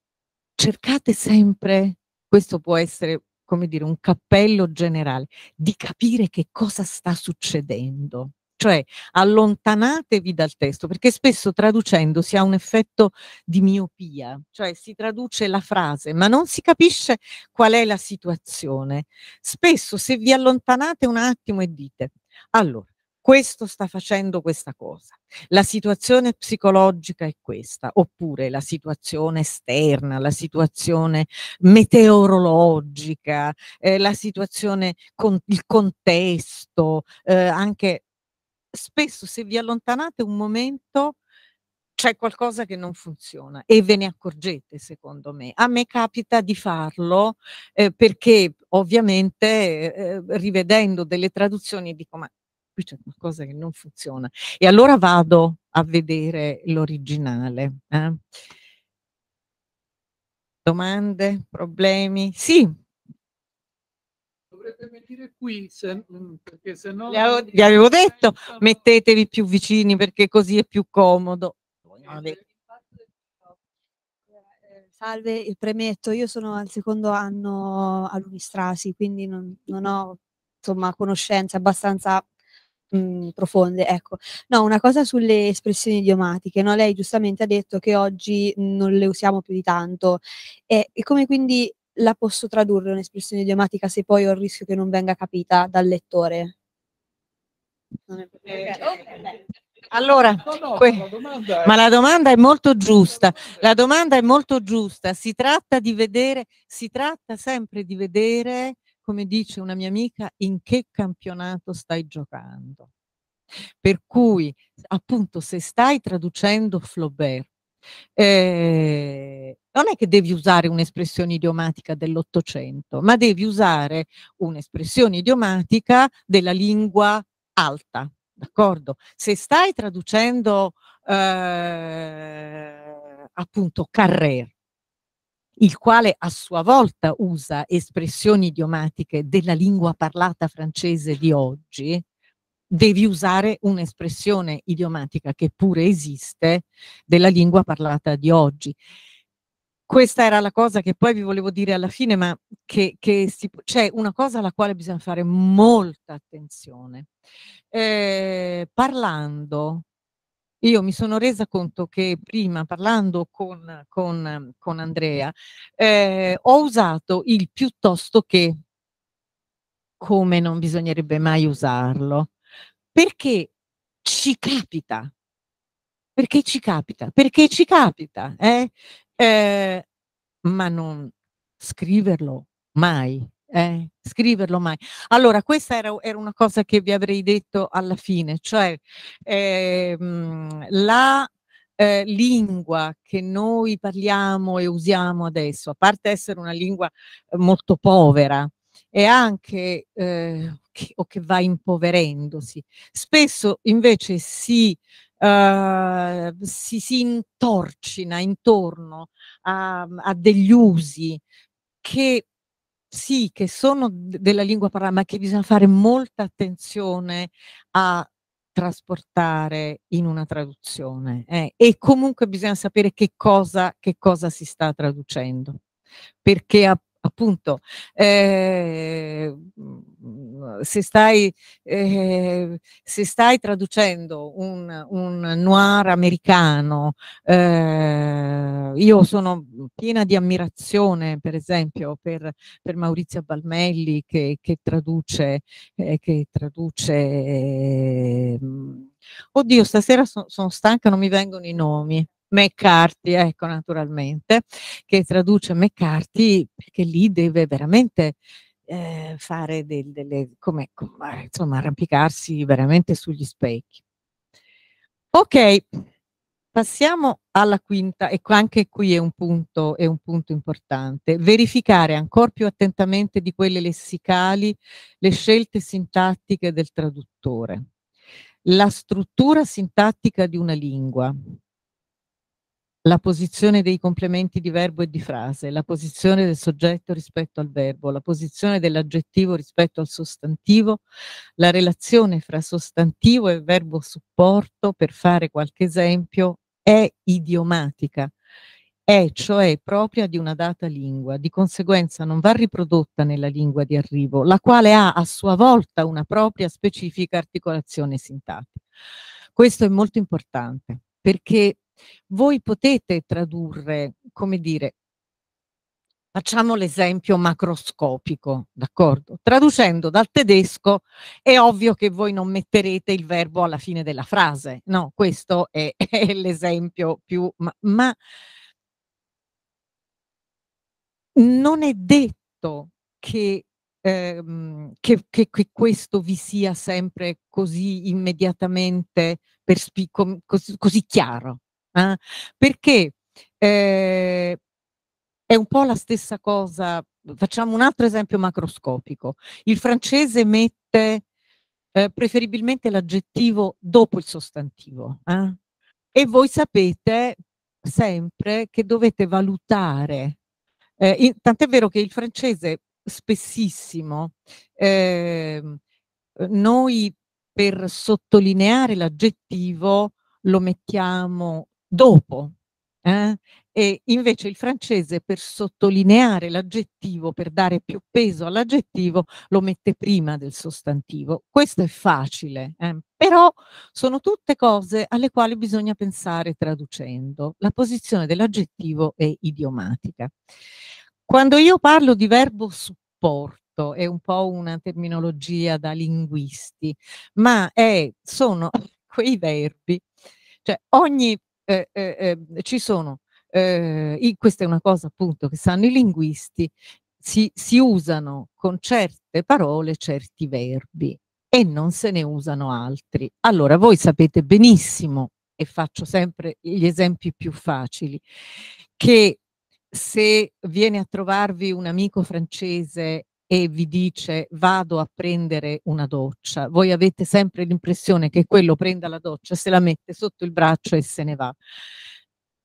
S3: cercate sempre questo può essere come dire, un cappello generale, di capire che cosa sta succedendo. Cioè allontanatevi dal testo, perché spesso traducendo si ha un effetto di miopia, cioè si traduce la frase, ma non si capisce qual è la situazione. Spesso se vi allontanate un attimo e dite, allora, questo sta facendo questa cosa, la situazione psicologica è questa, oppure la situazione esterna, la situazione meteorologica, eh, la situazione con il contesto, eh, anche spesso se vi allontanate un momento c'è qualcosa che non funziona e ve ne accorgete secondo me. A me capita di farlo eh, perché ovviamente eh, rivedendo delle traduzioni dico ma qui c'è cioè, qualcosa che non funziona. E allora vado a vedere l'originale. Eh? Domande, problemi? Sì.
S1: Dovrete mettere qui, se, mm, perché se no... Vi avevo
S3: detto, mettetevi più vicini perché così è più comodo.
S1: Eh, eh,
S4: Salve, premetto, io sono al secondo anno all'Unistrasi, quindi non, non ho insomma, conoscenze abbastanza mh, mm, profonde. Ecco. No, una cosa sulle espressioni idiomatiche. No? Lei giustamente ha detto che oggi mm, non le usiamo più di tanto. E, e come quindi la posso tradurre un'espressione idiomatica se poi ho il rischio che non venga capita dal lettore? Non è proprio... Eh, okay. Allora, no, no, la è... ma la domanda è molto
S3: giusta. Eh. La domanda è molto giusta. Si tratta di vedere, si tratta sempre di vedere come dice una mia amica, in che campionato stai giocando. Per cui, appunto, se stai traducendo Flaubert, eh, non è che devi usare un'espressione idiomatica dell'Ottocento, ma devi usare un'espressione idiomatica della lingua alta, d'accordo? Se stai traducendo eh, appunto Carrer, il quale a sua volta usa espressioni idiomatiche della lingua parlata francese di oggi, devi usare un'espressione idiomatica che pure esiste della lingua parlata di oggi. Questa era la cosa che poi vi volevo dire alla fine, ma che, che c'è una cosa alla quale bisogna fare molta attenzione. Eh, parlando io mi sono resa conto che prima parlando con, con, con Andrea eh, ho usato il piuttosto che come non bisognerebbe mai usarlo perché ci capita perché ci capita perché ci capita eh? Eh, ma non scriverlo mai eh, scriverlo mai. Allora, questa era, era, una cosa che vi avrei detto alla fine, cioè eh, la eh, lingua che noi parliamo e usiamo adesso, a parte essere una lingua eh, molto povera, e anche eh, che, o che va impoverendosi. Spesso invece si Uh, si, si, intorcina intorno a, a, degli usi che sì, che sono della lingua parlata, ma che bisogna fare molta attenzione a trasportare in una traduzione eh. e comunque bisogna sapere che cosa, che cosa si sta traducendo perché a appunto, eh, se, stai, eh, se, stai, traducendo un, un noir americano, eh, io sono piena di ammirazione, per esempio, per, per Maurizio Balmelli che, che traduce, eh, che traduce ehm, oddio, stasera sono stanca, non mi vengono i nomi. McCarthy, ecco naturalmente, che traduce McCarthy perché lì deve veramente eh, fare del, delle, come, come, eh, insomma, arrampicarsi veramente sugli specchi. Ok, passiamo alla quinta, e anche qui è un punto, è un punto importante. Verificare ancora più attentamente di quelle lessicali le scelte sintattiche del traduttore. La struttura sintattica di una lingua, la posizione dei complementi di verbo e di frase, la posizione del soggetto rispetto al verbo, la posizione dell'aggettivo rispetto al sostantivo, la relazione fra sostantivo e verbo supporto, per fare qualche esempio, è idiomatica, è cioè propria di una data lingua, di conseguenza non va riprodotta nella lingua di arrivo, la quale ha a sua volta una propria specifica articolazione sintattica. Questo è molto importante perché voi potete tradurre, come dire, facciamo l'esempio macroscopico, d'accordo? Traducendo dal tedesco è ovvio che voi non metterete il verbo alla fine della frase, no? Questo è, è l'esempio più... Ma, ma non è detto che ehm, che, che, che, questo vi sia sempre così immediatamente per così, così chiaro eh? perché eh, è un po' la stessa cosa, mhmm, facciamo un altro esempio macroscopico, il francese mette eh, preferibilmente l'aggettivo dopo il sostantivo eh? e voi sapete sempre che dovete valutare, eh, in, tant'è vero che il francese spessissimo ehm, noi per sottolineare l'aggettivo lo mettiamo dopo. Eh? E invece il francese per sottolineare l'aggettivo, per dare più peso all'aggettivo, lo mette prima del sostantivo. Questo è facile, eh? però sono tutte cose alle quali bisogna pensare traducendo. La posizione dell'aggettivo è idiomatica. Quando io parlo di verbo supporto, è un po' una terminologia da linguisti, ma è, sono quei verbi, cioè ogni eh, eh, ehm, ci sono, eh, in, questa è una cosa appunto che sanno i linguisti, si, si usano con certe parole certi verbi e non se ne usano altri. Allora voi sapete benissimo, e faccio sempre gli esempi più facili, che se viene a trovarvi un amico francese e vi dice vado a prendere una doccia, voi avete sempre l'impressione che quello prenda la doccia, se la mette sotto il braccio e se ne va.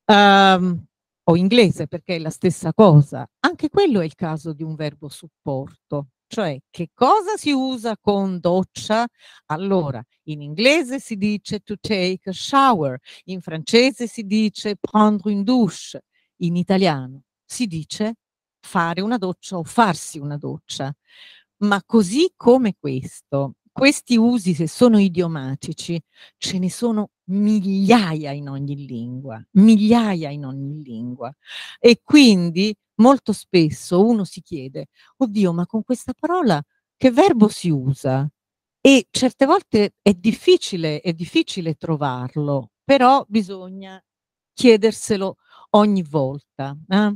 S3: Um, o inglese perché è la stessa cosa. Anche quello è il caso di un verbo supporto, cioè che cosa si usa con doccia? Allora, in inglese si dice to take a shower, in francese si dice prendre une douche, in italiano si dice fare una doccia o farsi una doccia. Ma così come questo, questi usi, se sono idiomatici, ce ne sono migliaia in ogni lingua, migliaia in ogni lingua. E quindi molto spesso uno si chiede, oddio, ma con questa parola che verbo si usa? E certe volte è difficile, è difficile trovarlo, però bisogna chiederselo ogni volta. Eh?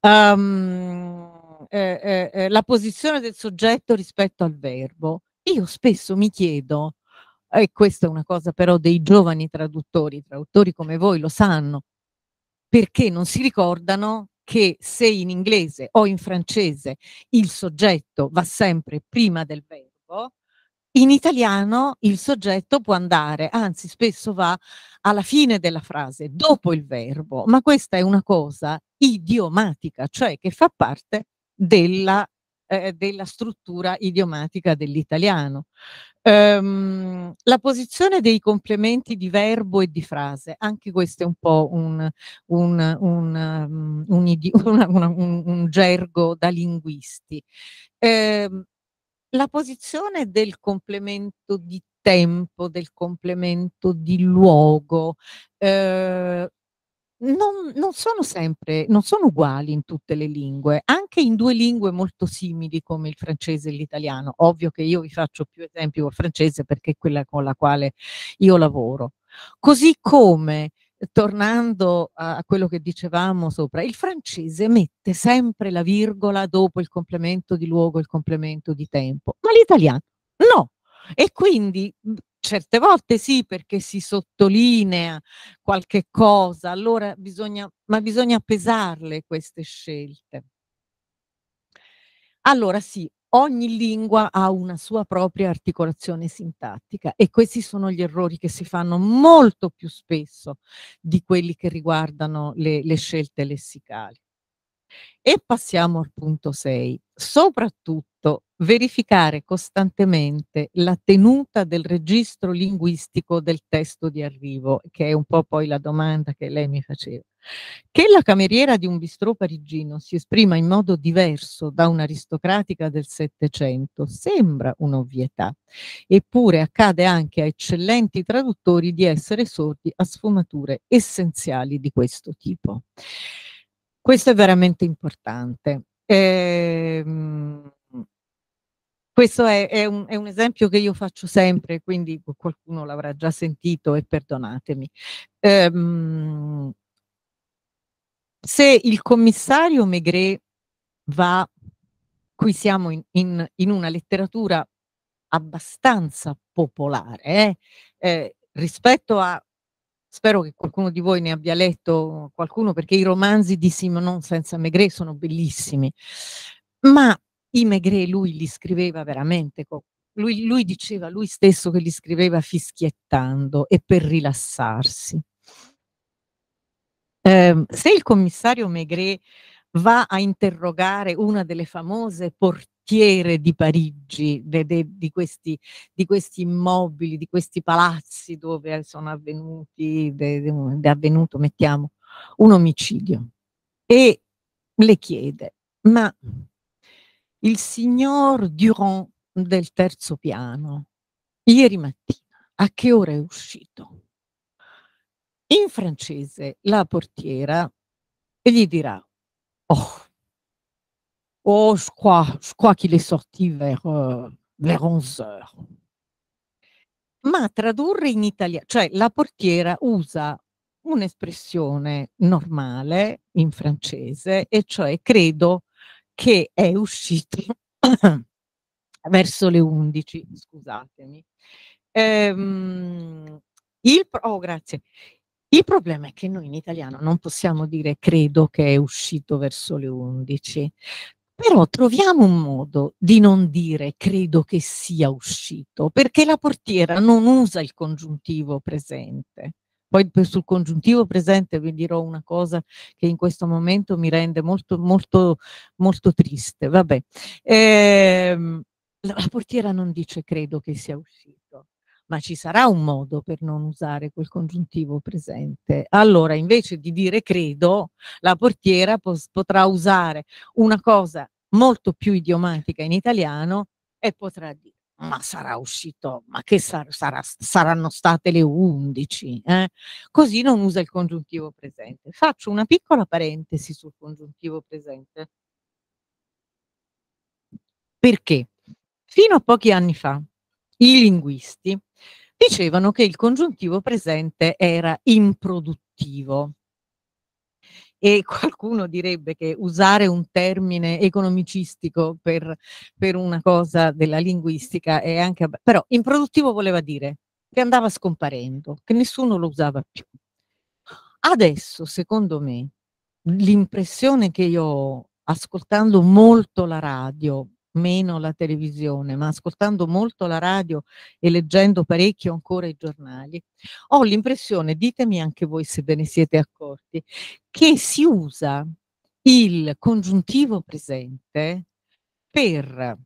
S3: um, eh, eh, la posizione del soggetto rispetto al verbo. Io spesso mi chiedo, e questa è una cosa però dei giovani traduttori, traduttori come voi lo sanno, perché non si ricordano che se in inglese o in francese il soggetto va sempre prima del verbo, in italiano il soggetto può andare, anzi spesso va alla fine della frase, dopo il verbo, ma questa è una cosa idiomatica, cioè che fa parte della, eh, della struttura idiomatica dell'italiano. Um, la posizione dei complementi di verbo e di frase, anche questo è un po' un, un, un, um, un gergo da linguisti. Um, la posizione del complemento di tempo, del complemento di luogo, eh, non, non, sono sempre, non sono uguali in tutte le lingue, anche in due lingue molto simili come il francese e l'italiano. Ovvio che io vi faccio più esempi col francese perché è quella con la quale io lavoro. Così come tornando a quello che dicevamo sopra, il francese mette sempre la virgola dopo il complemento di luogo, il complemento di tempo, ma l'italiano no. E quindi certe volte sì perché si sottolinea qualche cosa, allora bisogna, ma bisogna pesarle queste scelte. Allora sì, ogni lingua ha una sua propria articolazione sintattica e questi sono gli errori che si fanno molto più spesso di quelli che riguardano le, le scelte lessicali. E passiamo al punto 6. Soprattutto verificare costantemente la tenuta del registro linguistico del testo di arrivo, che è un po' poi la domanda che lei mi faceva. Che la cameriera di un bistrò parigino si esprima in modo diverso da un'aristocratica del Settecento sembra un'ovvietà, eppure accade anche a eccellenti traduttori di essere sordi a sfumature essenziali di questo tipo. Questo è veramente importante. Eh, questo è, è, un, è, un, esempio che io faccio sempre, quindi qualcuno l'avrà già sentito e perdonatemi. Eh, se il commissario Maigret va, qui siamo in, in, in una letteratura abbastanza popolare eh, eh rispetto a Spero che qualcuno di voi ne abbia letto qualcuno perché i romanzi di Simonon senza Maigret sono bellissimi. Ma i Maigret lui li scriveva veramente lui, lui, diceva lui stesso che li scriveva fischiettando e per rilassarsi. Eh, se il commissario Maigret va a interrogare una delle famose portiere quartiere di Parigi, de, de, di, questi, di, questi, immobili, di questi palazzi dove sono avvenuti, è avvenuto, mettiamo, un omicidio. E le chiede, ma il signor Durand del terzo piano, ieri mattina, a che ora è uscito? In francese la portiera gli dirà, oh, Oh, je crois, je crois qu'il est sorti vers, euh, vers 11 heures. Ma tradurre in italiano, cioè la portiera usa un'espressione normale in francese, e cioè credo che è uscito verso le 11, scusatemi. Ehm, il, oh, grazie. Il problema è che noi in italiano non possiamo dire credo che è uscito verso le 11, però troviamo un modo di non dire credo che sia uscito, perché la portiera non usa il congiuntivo presente. Poi sul congiuntivo presente vi dirò una cosa che in questo momento mi rende molto, molto, molto triste. Vabbè. Eh, la portiera non dice credo che sia uscito ma ci sarà un modo per non usare quel congiuntivo presente. Allora, invece di dire credo, la portiera potrà usare una cosa molto più idiomatica in italiano e potrà dire ma sarà uscito, ma che sar sarà, saranno state le 11, eh? così non usa il congiuntivo presente. Faccio una piccola parentesi sul congiuntivo presente. Perché fino a pochi anni fa i linguisti dicevano che il congiuntivo presente era improduttivo. E qualcuno direbbe che usare un termine economicistico per, per una cosa della linguistica è anche... però improduttivo voleva dire che andava scomparendo, che nessuno lo usava più. Adesso, secondo me, l'impressione che io ho ascoltando molto la radio, meno la televisione, ma ascoltando molto la radio e leggendo parecchio ancora i giornali, ho l'impressione, ditemi anche voi se ve ne siete accorti, che si usa il congiuntivo presente per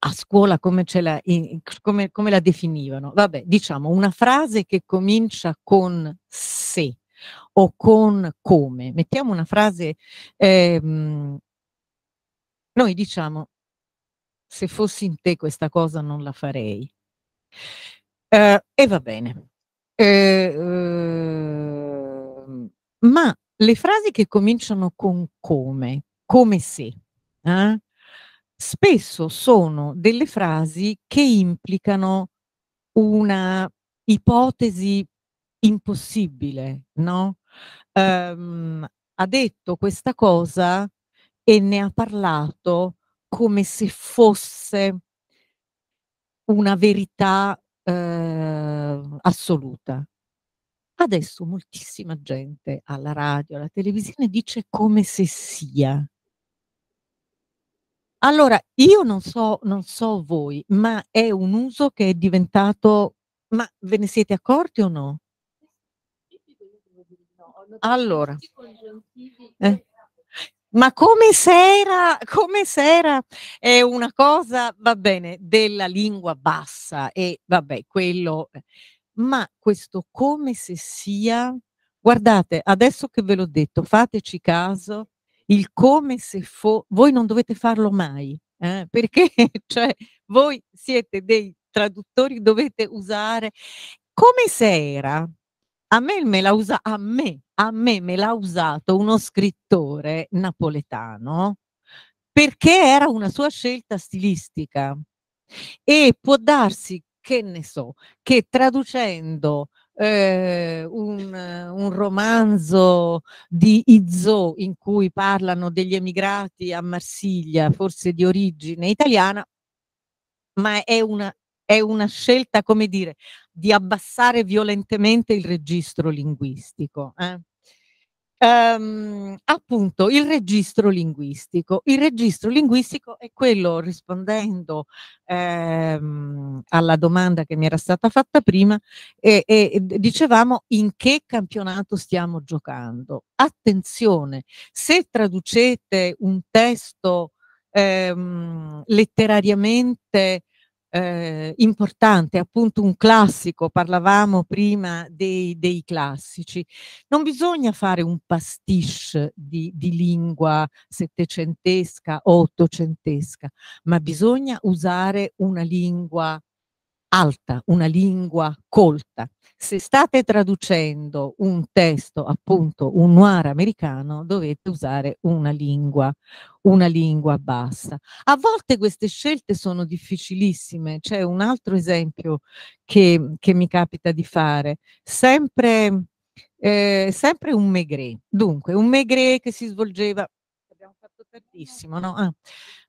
S3: a scuola come, la, in, come, come la definivano? Vabbè, diciamo una frase che comincia con se o con come. Mettiamo una frase, ehm, noi diciamo se fossi in te questa cosa non la farei. Eh, e va bene. Eh, ma le frasi che cominciano con come, come se, eh, spesso sono delle frasi che implicano una ipotesi impossibile, no? Um, ha detto questa cosa e ne ha parlato come se fosse una verità eh, assoluta. Adesso moltissima gente alla radio, alla televisione dice come se sia. Allora, io non so, non so voi, ma è un uso che è diventato... Ma ve ne siete accorti o no? Allora, eh, ma come se era, come se è una cosa, va bene, della lingua bassa e vabbè, quello, eh. ma questo come se sia, guardate, adesso che ve l'ho detto, fateci caso, il come se fosse, voi non dovete farlo mai, eh, perché cioè, voi siete dei traduttori, dovete usare come se era, a me me la usa, a me a me me l'ha usato uno scrittore napoletano perché era una sua scelta stilistica e può darsi che ne so che traducendo eh, un, un, romanzo di Izzo in cui parlano degli emigrati a Marsiglia, forse di origine italiana, ma è una, è una scelta, come dire, di abbassare violentemente il registro linguistico. Eh? Um, appunto il registro linguistico. Il registro linguistico è quello, rispondendo ehm, alla domanda che mi era stata fatta prima, e, e, dicevamo in che campionato stiamo giocando. Attenzione, se traducete un testo ehm, letterariamente eh, importante, appunto un classico, parlavamo prima dei, dei, classici. Non bisogna fare un pastiche di, di lingua settecentesca o ottocentesca, ma bisogna usare una lingua alta, una lingua colta. Se state traducendo un testo, appunto un noir americano, dovete usare una lingua, una lingua bassa. A volte queste scelte sono difficilissime. C'è un altro esempio che, che, mi capita di fare, sempre, eh, sempre un Maigret. Dunque, un Maigret che si svolgeva tardissimo, no? ah,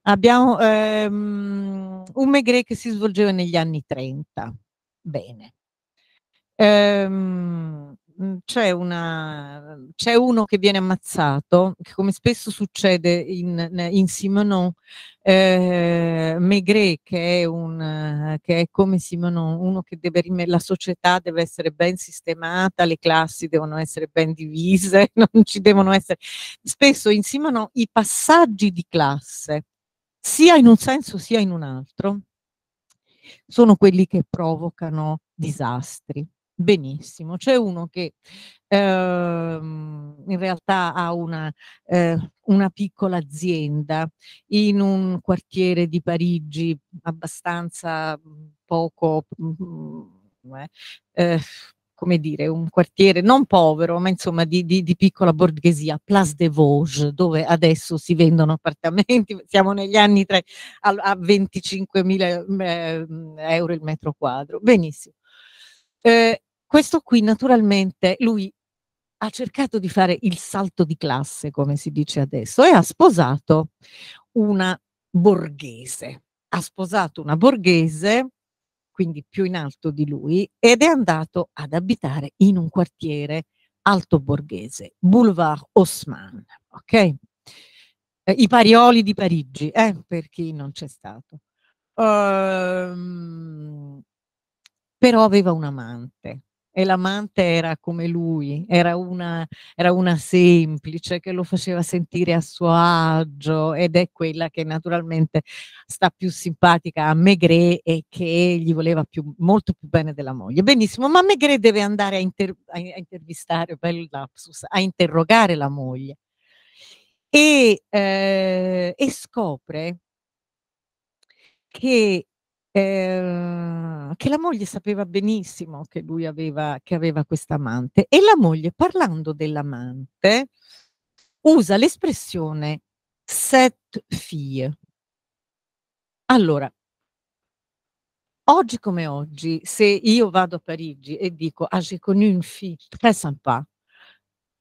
S3: abbiamo ehm, un Maigret che si svolgeva negli anni 30. Bene. Ehm, Mhmm, c'è, una, mhmm, c'è uno che viene ammazzato, che come spesso succede in, in Simonon, eh, Maigret, che è, un, che è come Simonon, uno che deve, la società deve essere ben sistemata, le classi devono essere ben divise, non ci devono essere. Spesso in Simonon i passaggi di classe, sia in un senso sia in un altro, sono quelli che provocano disastri benissimo. C'è uno che ehm, in realtà ha una, eh, una, piccola azienda in un quartiere di Parigi abbastanza mm, poco, mm, eh, eh, come dire, un quartiere non povero, ma insomma di, di, di, piccola borghesia, Place des Vosges, dove adesso si vendono appartamenti, siamo negli anni 3 a, a 25 mila eh, mm, euro il metro quadro. Benissimo. Eh, questo qui naturalmente lui ha cercato di fare il salto di classe, come si dice adesso, e ha sposato una borghese. Ha sposato una borghese, quindi più in alto di lui, ed è andato ad abitare in un quartiere alto borghese, Boulevard Haussmann, ok? Eh, I parioli di Parigi, eh, per chi non c'è stato. Um, però aveva un amante e l'amante era come lui, era una, era una semplice che lo faceva sentire a suo agio ed è quella che naturalmente sta più simpatica a Maigret e che gli voleva più, molto più bene della moglie. Benissimo, ma Maigret deve andare a, inter, a, intervistare, bel lapsus, a interrogare la moglie e, eh, e scopre che Ehm, che la moglie sapeva benissimo che lui aveva, aveva questa amante e la moglie parlando dell'amante usa l'espressione set fille Allora, oggi come oggi, se io vado a Parigi e dico ah, j'ai connu une fille très sympa,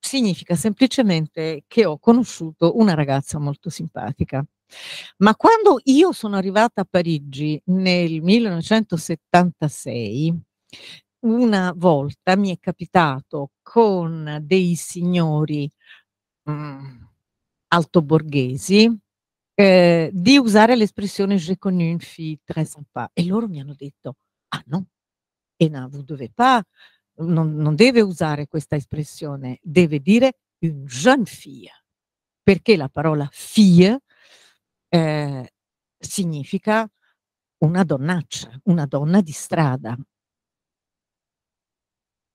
S3: significa semplicemente che ho conosciuto una ragazza molto simpatica. Ma quando io sono arrivata a Parigi nel 1976, una volta mi è capitato con dei signori mh, mm, altoborghesi eh, di usare l'espressione je connu une fille très sympa e loro mi hanno detto ah no, e non vous devez pas, non, non deve usare questa espressione, deve dire une jeune fille perché la parola fille eh, significa una donnaccia, una donna di strada.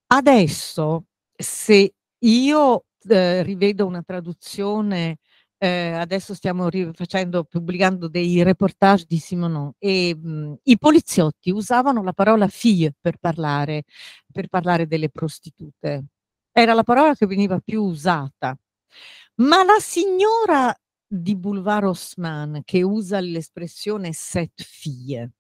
S3: Adesso, se io eh, rivedo una traduzione, eh, adesso stiamo facendo, pubblicando dei reportage di Simonon, e mh, mhmm, i poliziotti usavano la parola fille per parlare, per parlare delle prostitute. Era la parola che veniva più usata. Ma la signora di Boulevard Haussmann che usa l'espressione set fie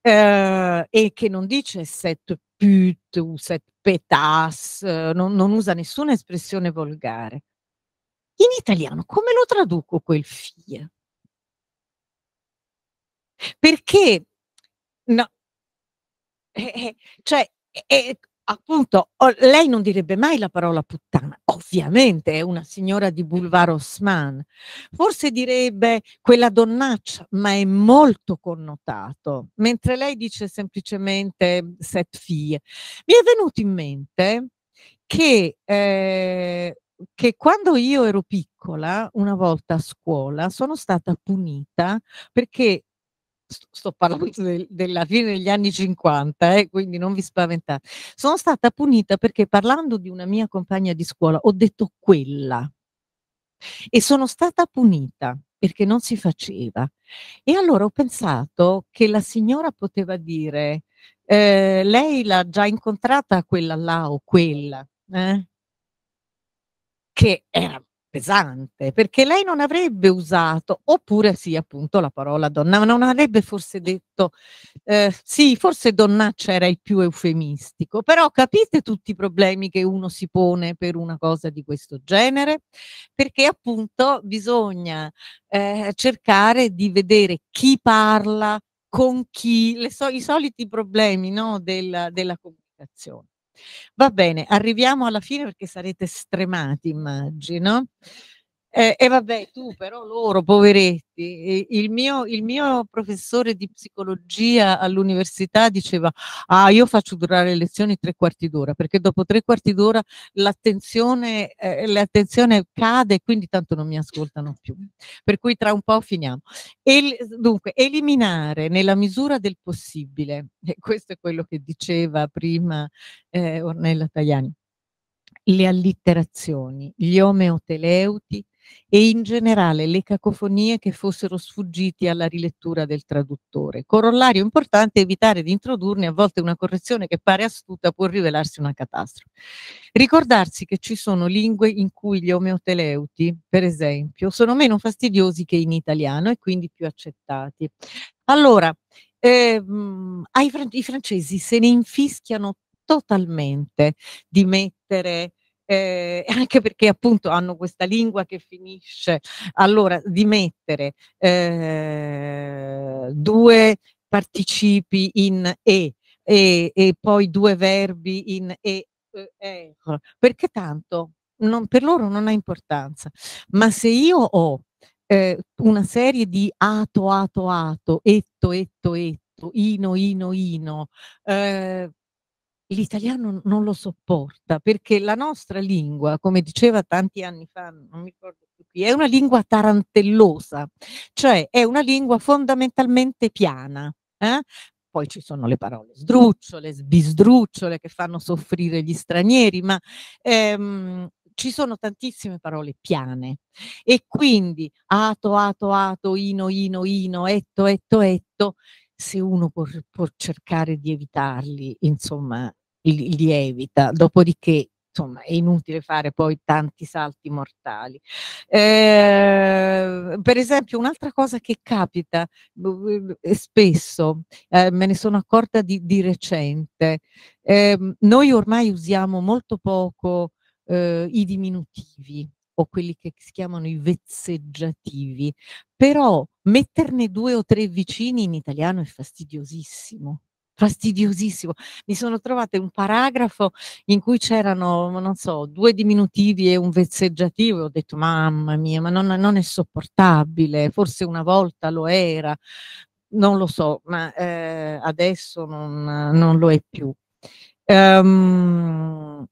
S3: eh, e che non dice set pute o set petas, eh, non, non usa nessuna espressione volgare. In italiano come lo traduco quel fie? Perché no, eh, eh cioè, eh, eh appunto, lei non direbbe mai la parola puttana, ovviamente è una signora di Boulevard Osman, forse direbbe quella donnaccia, ma è molto connotato, mentre lei dice semplicemente mm, set fille. Mi è venuto in mente che, eh, che quando io ero piccola, una volta a scuola, sono stata punita perché sto, sto parlando del, della fine degli anni 50, eh, quindi non vi spaventate, sono stata punita perché parlando di una mia compagna di scuola ho detto quella e sono stata punita perché non si faceva. E allora ho pensato che la signora poteva dire, eh, lei l'ha già incontrata quella là o quella, eh? che era pesante, perché lei non avrebbe usato, oppure sì, appunto, la parola donna, non avrebbe forse detto, eh, sì, forse donnaccia era il più eufemistico, però capite tutti i problemi che uno si pone per una cosa di questo genere? Perché appunto bisogna eh, cercare di vedere chi parla, con chi, so, i soliti problemi no, del, della comunicazione. Va bene, arriviamo alla fine perché sarete stremati, immagino. Eh, e vabbè, tu però loro, poveretti, il mio, il mio professore di psicologia all'università diceva, ah, io faccio durare le lezioni tre quarti d'ora, perché dopo tre quarti d'ora l'attenzione, eh, l'attenzione cade e quindi tanto non mi ascoltano più. Per cui tra un po' finiamo. El, dunque, eliminare nella misura del possibile, e questo è quello che diceva prima eh, Ornella Tajani, le allitterazioni, gli omeoteleuti, e in generale le cacofonie che fossero sfuggiti alla rilettura del traduttore. Corollario importante è evitare di introdurne a volte una correzione che pare astuta può rivelarsi una catastrofe. Ricordarsi che ci sono lingue in cui gli omeoteleuti, per esempio, sono meno fastidiosi che in italiano e quindi più accettati. Allora, eh, ai, i francesi se ne infischiano totalmente di mettere eh, anche perché appunto hanno questa lingua che finisce. Allora, di mettere eh, due participi in e, e, e poi due verbi in e, e perché tanto non, per loro non ha importanza. Ma se io ho eh, una serie di ato, ato, ato, etto, etto, etto, ino, ino, ino, eh, l'italiano non lo sopporta perché la nostra lingua, come diceva tanti anni fa, non mi ricordo più qui, è una lingua tarantellosa, cioè è una lingua fondamentalmente piana. Eh? Poi ci sono le parole sdrucciole, sbisdrucciole che fanno soffrire gli stranieri, ma ehm, ci sono tantissime parole piane e quindi ato, ato, ato, ino, ino, ino, etto, etto, etto, se uno può, può cercare di evitarli, insomma, lievita, dopodiché insomma è inutile fare poi tanti salti mortali. Eh, per esempio un'altra cosa che capita
S2: spesso,
S3: eh, me ne sono accorta di, di recente, eh, noi ormai usiamo molto poco eh, i diminutivi o quelli che si chiamano i vezzeggiativi, però metterne due o tre vicini in italiano è fastidiosissimo fastidiosissimo. Mi sono trovata un paragrafo in cui c'erano, non so, due diminutivi e un vezzeggiativo. Ho detto, mamma mia, ma non, non è sopportabile, forse una volta lo era, non lo so, ma eh, adesso non, non, lo è più. Um,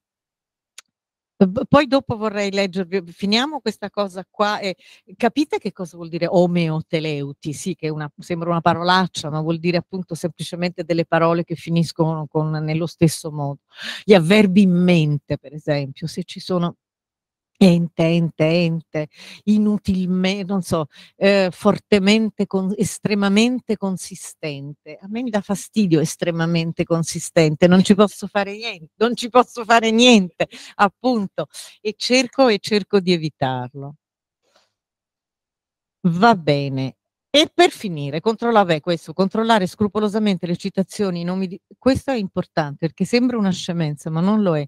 S3: poi dopo vorrei leggervi, finiamo questa cosa qua e capite che cosa vuol dire omeoteleuti, sì che una, sembra una parolaccia ma vuol dire appunto semplicemente delle parole che finiscono con, nello stesso modo. Gli avverbi in mente per esempio, se ci sono ente, ente, ente, inutilmente, non so, eh, fortemente, con, estremamente consistente. A me mi dà fastidio estremamente consistente, non ci posso fare niente, non ci posso fare niente, appunto, e cerco e cerco di evitarlo. Va bene, e per finire, controllare eh, questo, controllare scrupolosamente le citazioni, i nomi di... questo è importante perché sembra una scemenza, ma non lo è.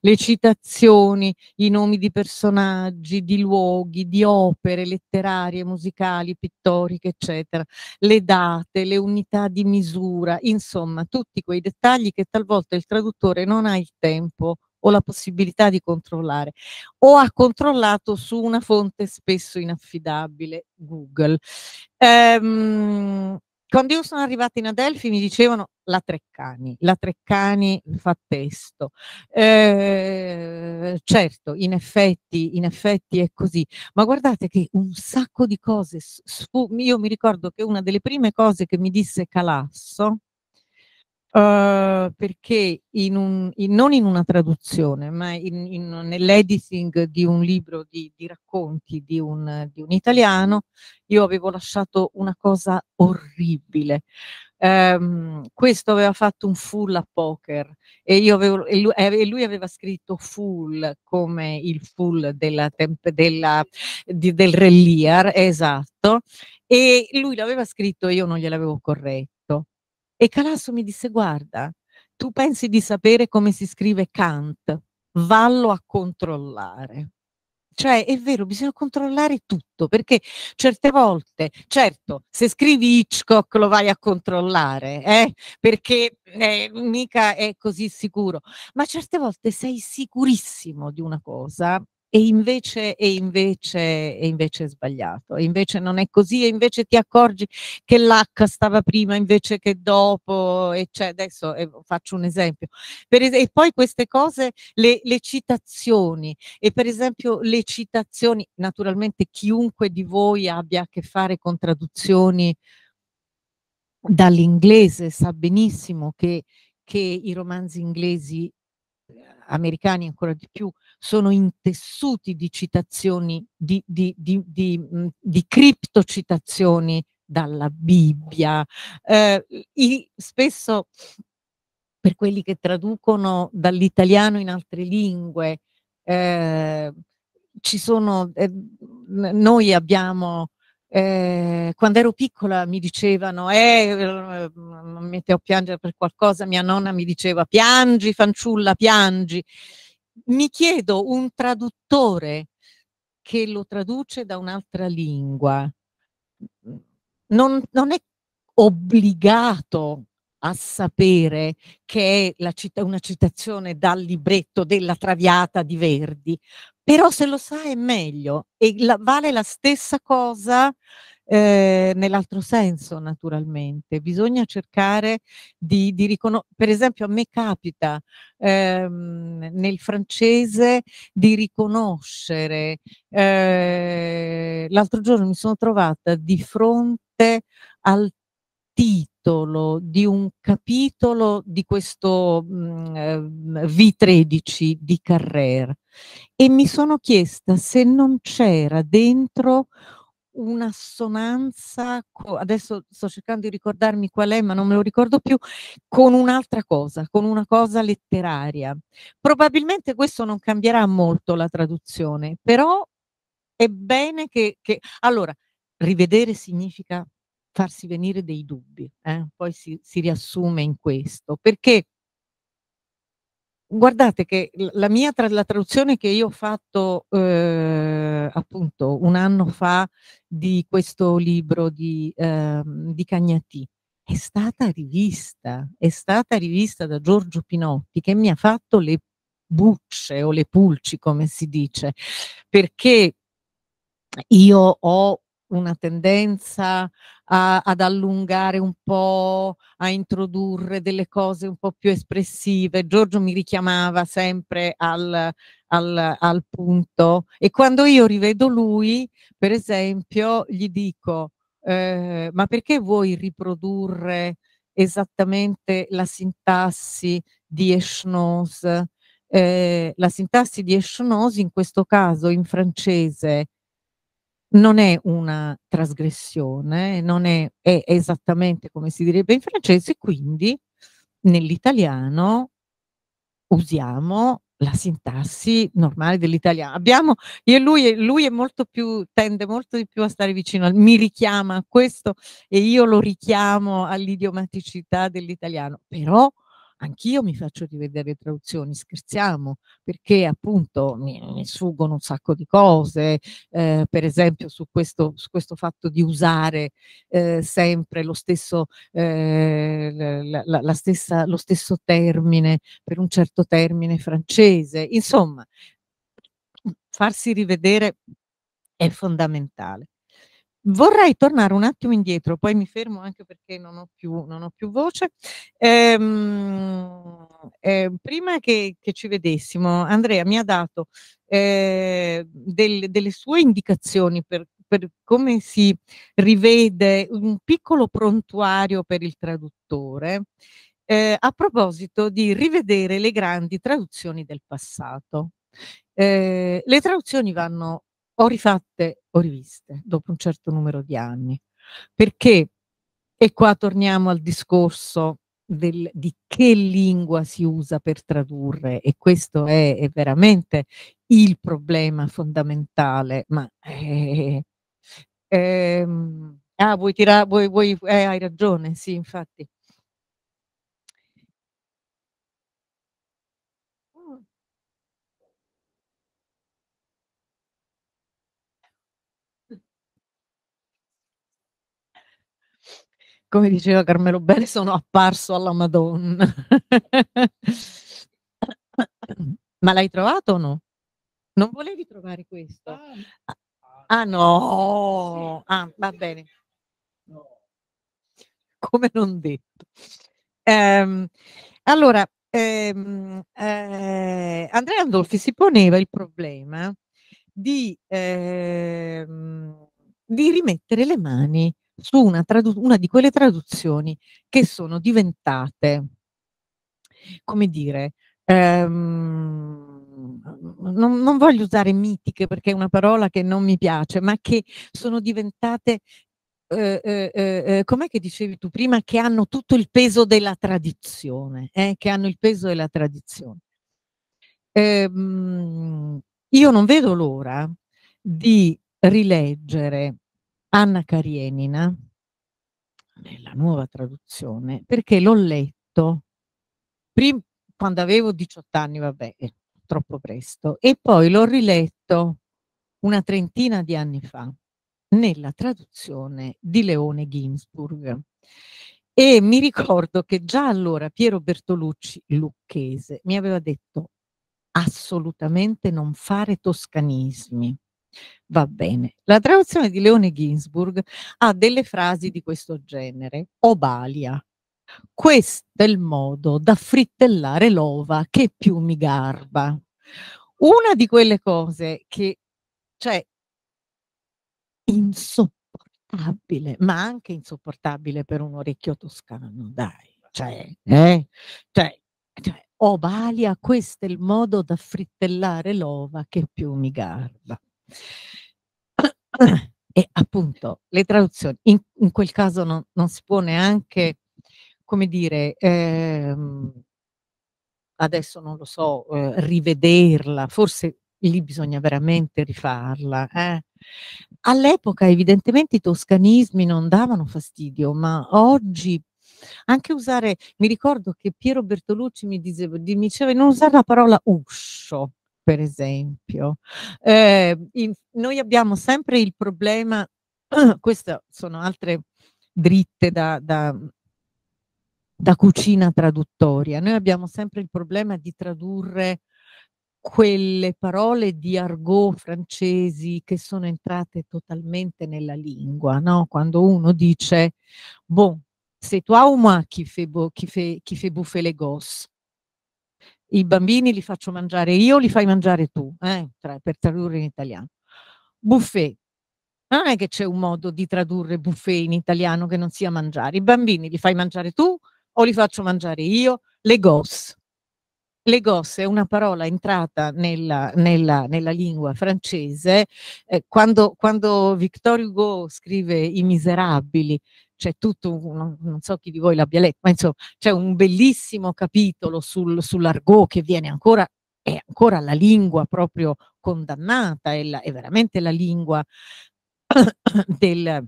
S3: Le citazioni, i nomi di personaggi, di luoghi, di opere letterarie, musicali, pittoriche, eccetera, le date, le unità di misura, insomma, tutti quei dettagli che talvolta il traduttore non ha il tempo o la possibilità di controllare o ha controllato su una fonte spesso inaffidabile, Google. Ehm, quando io sono arrivata in Adelphi mi dicevano la Treccani, la Treccani fa testo. Eh, certo, in effetti, in effetti è così, ma guardate che un sacco di cose, io mi ricordo che una delle prime cose che mi disse Calasso, Uh, perché in un, in, non in una traduzione, ma nell'editing di un libro di, di racconti di un, di un, italiano, io avevo lasciato una cosa orribile. Um, questo aveva fatto un full a poker e, avevo, e, lui, e, lui, aveva scritto full come il full della temp, della, di, del Reliar, esatto, e lui l'aveva scritto e io non gliel'avevo corretto e Calasso mi disse, guarda, tu pensi di sapere come si scrive Kant, vallo a controllare. Cioè, è vero, bisogna controllare tutto, perché certe volte, certo, se scrivi Hitchcock lo vai a controllare, eh? perché eh, mica è così sicuro, ma certe volte sei sicurissimo di una cosa e invece, e invece, e invece è sbagliato, e invece non è così, e invece ti accorgi che l'H stava prima invece che dopo, e eccetera. Cioè, adesso eh, faccio un esempio. Es- e poi queste cose, le, le, citazioni, e per esempio le citazioni, naturalmente chiunque di voi abbia a che fare con traduzioni dall'inglese sa benissimo che, che i romanzi inglesi americani ancora di più sono intessuti di citazioni, di, di, di, di criptocitazioni dalla Bibbia. Eh, i, spesso per quelli che traducono dall'italiano in altre lingue, eh, ci sono, eh, noi abbiamo eh, quando ero piccola mi dicevano, eh, mi ehm, mm, mettevo a piangere per qualcosa, mia nonna mi diceva, piangi fanciulla, piangi. Mi chiedo un traduttore che lo traduce da un'altra lingua, mm, non, non è obbligato a sapere che è cita, una citazione dal libretto della Traviata di Verdi, però se lo sa è meglio e la, vale la stessa cosa eh, nell'altro senso naturalmente. Bisogna cercare di, di riconoscere, per esempio a me capita ehm, nel francese di riconoscere, eh, l'altro giorno mi sono trovata di fronte al titolo titolo di un capitolo di questo mh, mm, eh, V13 di Carrère e mi sono chiesta se non c'era dentro un'assonanza, adesso sto cercando di ricordarmi qual è, ma non me lo ricordo più, con un'altra cosa, con una cosa letteraria. Probabilmente questo non cambierà molto la traduzione, però è bene che... che... Allora, rivedere significa farsi venire dei dubbi, eh? poi si, si riassume in questo, perché guardate che la mia tra, la traduzione che io ho fatto eh, appunto un anno fa di questo libro di, eh, di Cagnati è stata rivista, è stata rivista da Giorgio Pinotti che mi ha fatto le bucce o le pulci come si dice, perché io ho una tendenza a, ad allungare un po', a introdurre delle cose un po' più espressive. Giorgio mi richiamava sempre al, al, al punto e quando io rivedo lui, per esempio, gli dico, eh, ma perché vuoi riprodurre esattamente la sintassi di Eschnos? Eh, la sintassi di Eschnos in questo caso in francese non è una trasgressione, non è, è esattamente come si direbbe in francese, quindi nell'italiano usiamo la sintassi normale dell'italiano. Abbiamo, io lui, lui è molto più, tende molto di più a stare vicino, al, mi richiama a questo e io lo richiamo all'idiomaticità dell'italiano, però anch'io mi faccio rivedere le traduzioni, scherziamo, perché appunto mi, mi sfuggono un sacco di cose, eh, per esempio su questo, su questo, fatto di usare eh, sempre lo stesso, eh, la, la, la stessa, lo stesso termine per un certo termine francese, insomma farsi rivedere è fondamentale. Vorrei tornare un attimo indietro, poi mi fermo anche perché non ho più, non ho più voce. Ehm, eh, prima che, che, ci vedessimo, Andrea mi ha dato eh, del, delle sue indicazioni per, per come si rivede un piccolo prontuario per il traduttore eh, a proposito di rivedere le grandi traduzioni del passato. Eh, le traduzioni vanno o rifatte o riviste dopo un certo numero di anni. Perché, e qua torniamo al discorso del, di che lingua si usa per tradurre e questo è, è veramente il problema fondamentale, ma eh, eh, ah, vuoi tirare, vuoi, vuoi eh, hai ragione, sì, infatti. come diceva Carmelo Bene, sono apparso alla Madonna. Ma l'hai trovato o no? Non volevi trovare questo? Ah, ah, ah no! Ah, va bene. Come non detto. Ehm, allora, ehm, eh, Andrea Andolfi si poneva il problema di, ehm, di rimettere le mani su una, una di quelle traduzioni che sono diventate, come dire, ehm, non, non, voglio usare mitiche perché è una parola che non mi piace, ma che sono diventate, eh, eh, eh, eh com'è che dicevi tu prima, che hanno tutto il peso della tradizione, eh, che hanno il peso della tradizione. Ehm, io non vedo l'ora di rileggere Anna Karenina, nella nuova traduzione, perché l'ho letto prim- quando avevo 18 anni, vabbè, è troppo presto, e poi l'ho riletto una trentina di anni fa nella traduzione di Leone Ginsburg. E mi ricordo che già allora Piero Bertolucci, lucchese, mi aveva detto assolutamente non fare toscanismi. Va bene. La traduzione di Leone Ginsburg ha delle frasi di questo genere. Obalia. Questo è il modo da frittellare l'ova che più mi garba. Una di quelle cose che, cioè, insopportabile, ma anche insopportabile per un orecchio toscano, dai. Cioè, eh? cioè, cioè, oh Balia, questo è il modo da frittellare l'ova che più mi garba. E appunto le traduzioni, in, in quel caso non, non, si può neanche, come dire, ehm, adesso non lo so, eh, rivederla, forse lì bisogna veramente rifarla. Eh. All'epoca evidentemente i toscanismi non davano fastidio, ma oggi anche usare, mi ricordo che Piero Bertolucci mi, dicevo, mi diceva, non usare la parola uscio, per esempio. Eh, in, noi abbiamo sempre il problema, queste sono altre dritte da, da, da cucina traduttoria, noi abbiamo sempre il problema di tradurre quelle parole di argot francesi che sono entrate totalmente nella lingua, no? Quando uno dice, bon, se toi ou moi qui fait, qui fait, bouffer les gosses? i bambini li faccio mangiare io, li fai mangiare tu, eh? Tra, per tradurre in italiano. Buffet. Non è che c'è un modo di tradurre buffet in italiano che non sia mangiare. I bambini li fai mangiare tu o li faccio mangiare io? Le gosse. Le gosse è una parola entrata nella, nella, nella lingua francese. Eh, quando, quando Victor Hugo scrive I Miserabili, c'è tutto, non, non, so chi di voi l'abbia letto, ma insomma c'è un bellissimo capitolo sul, sull'argot che viene ancora, è ancora la lingua proprio condannata, è, la, è veramente la lingua del,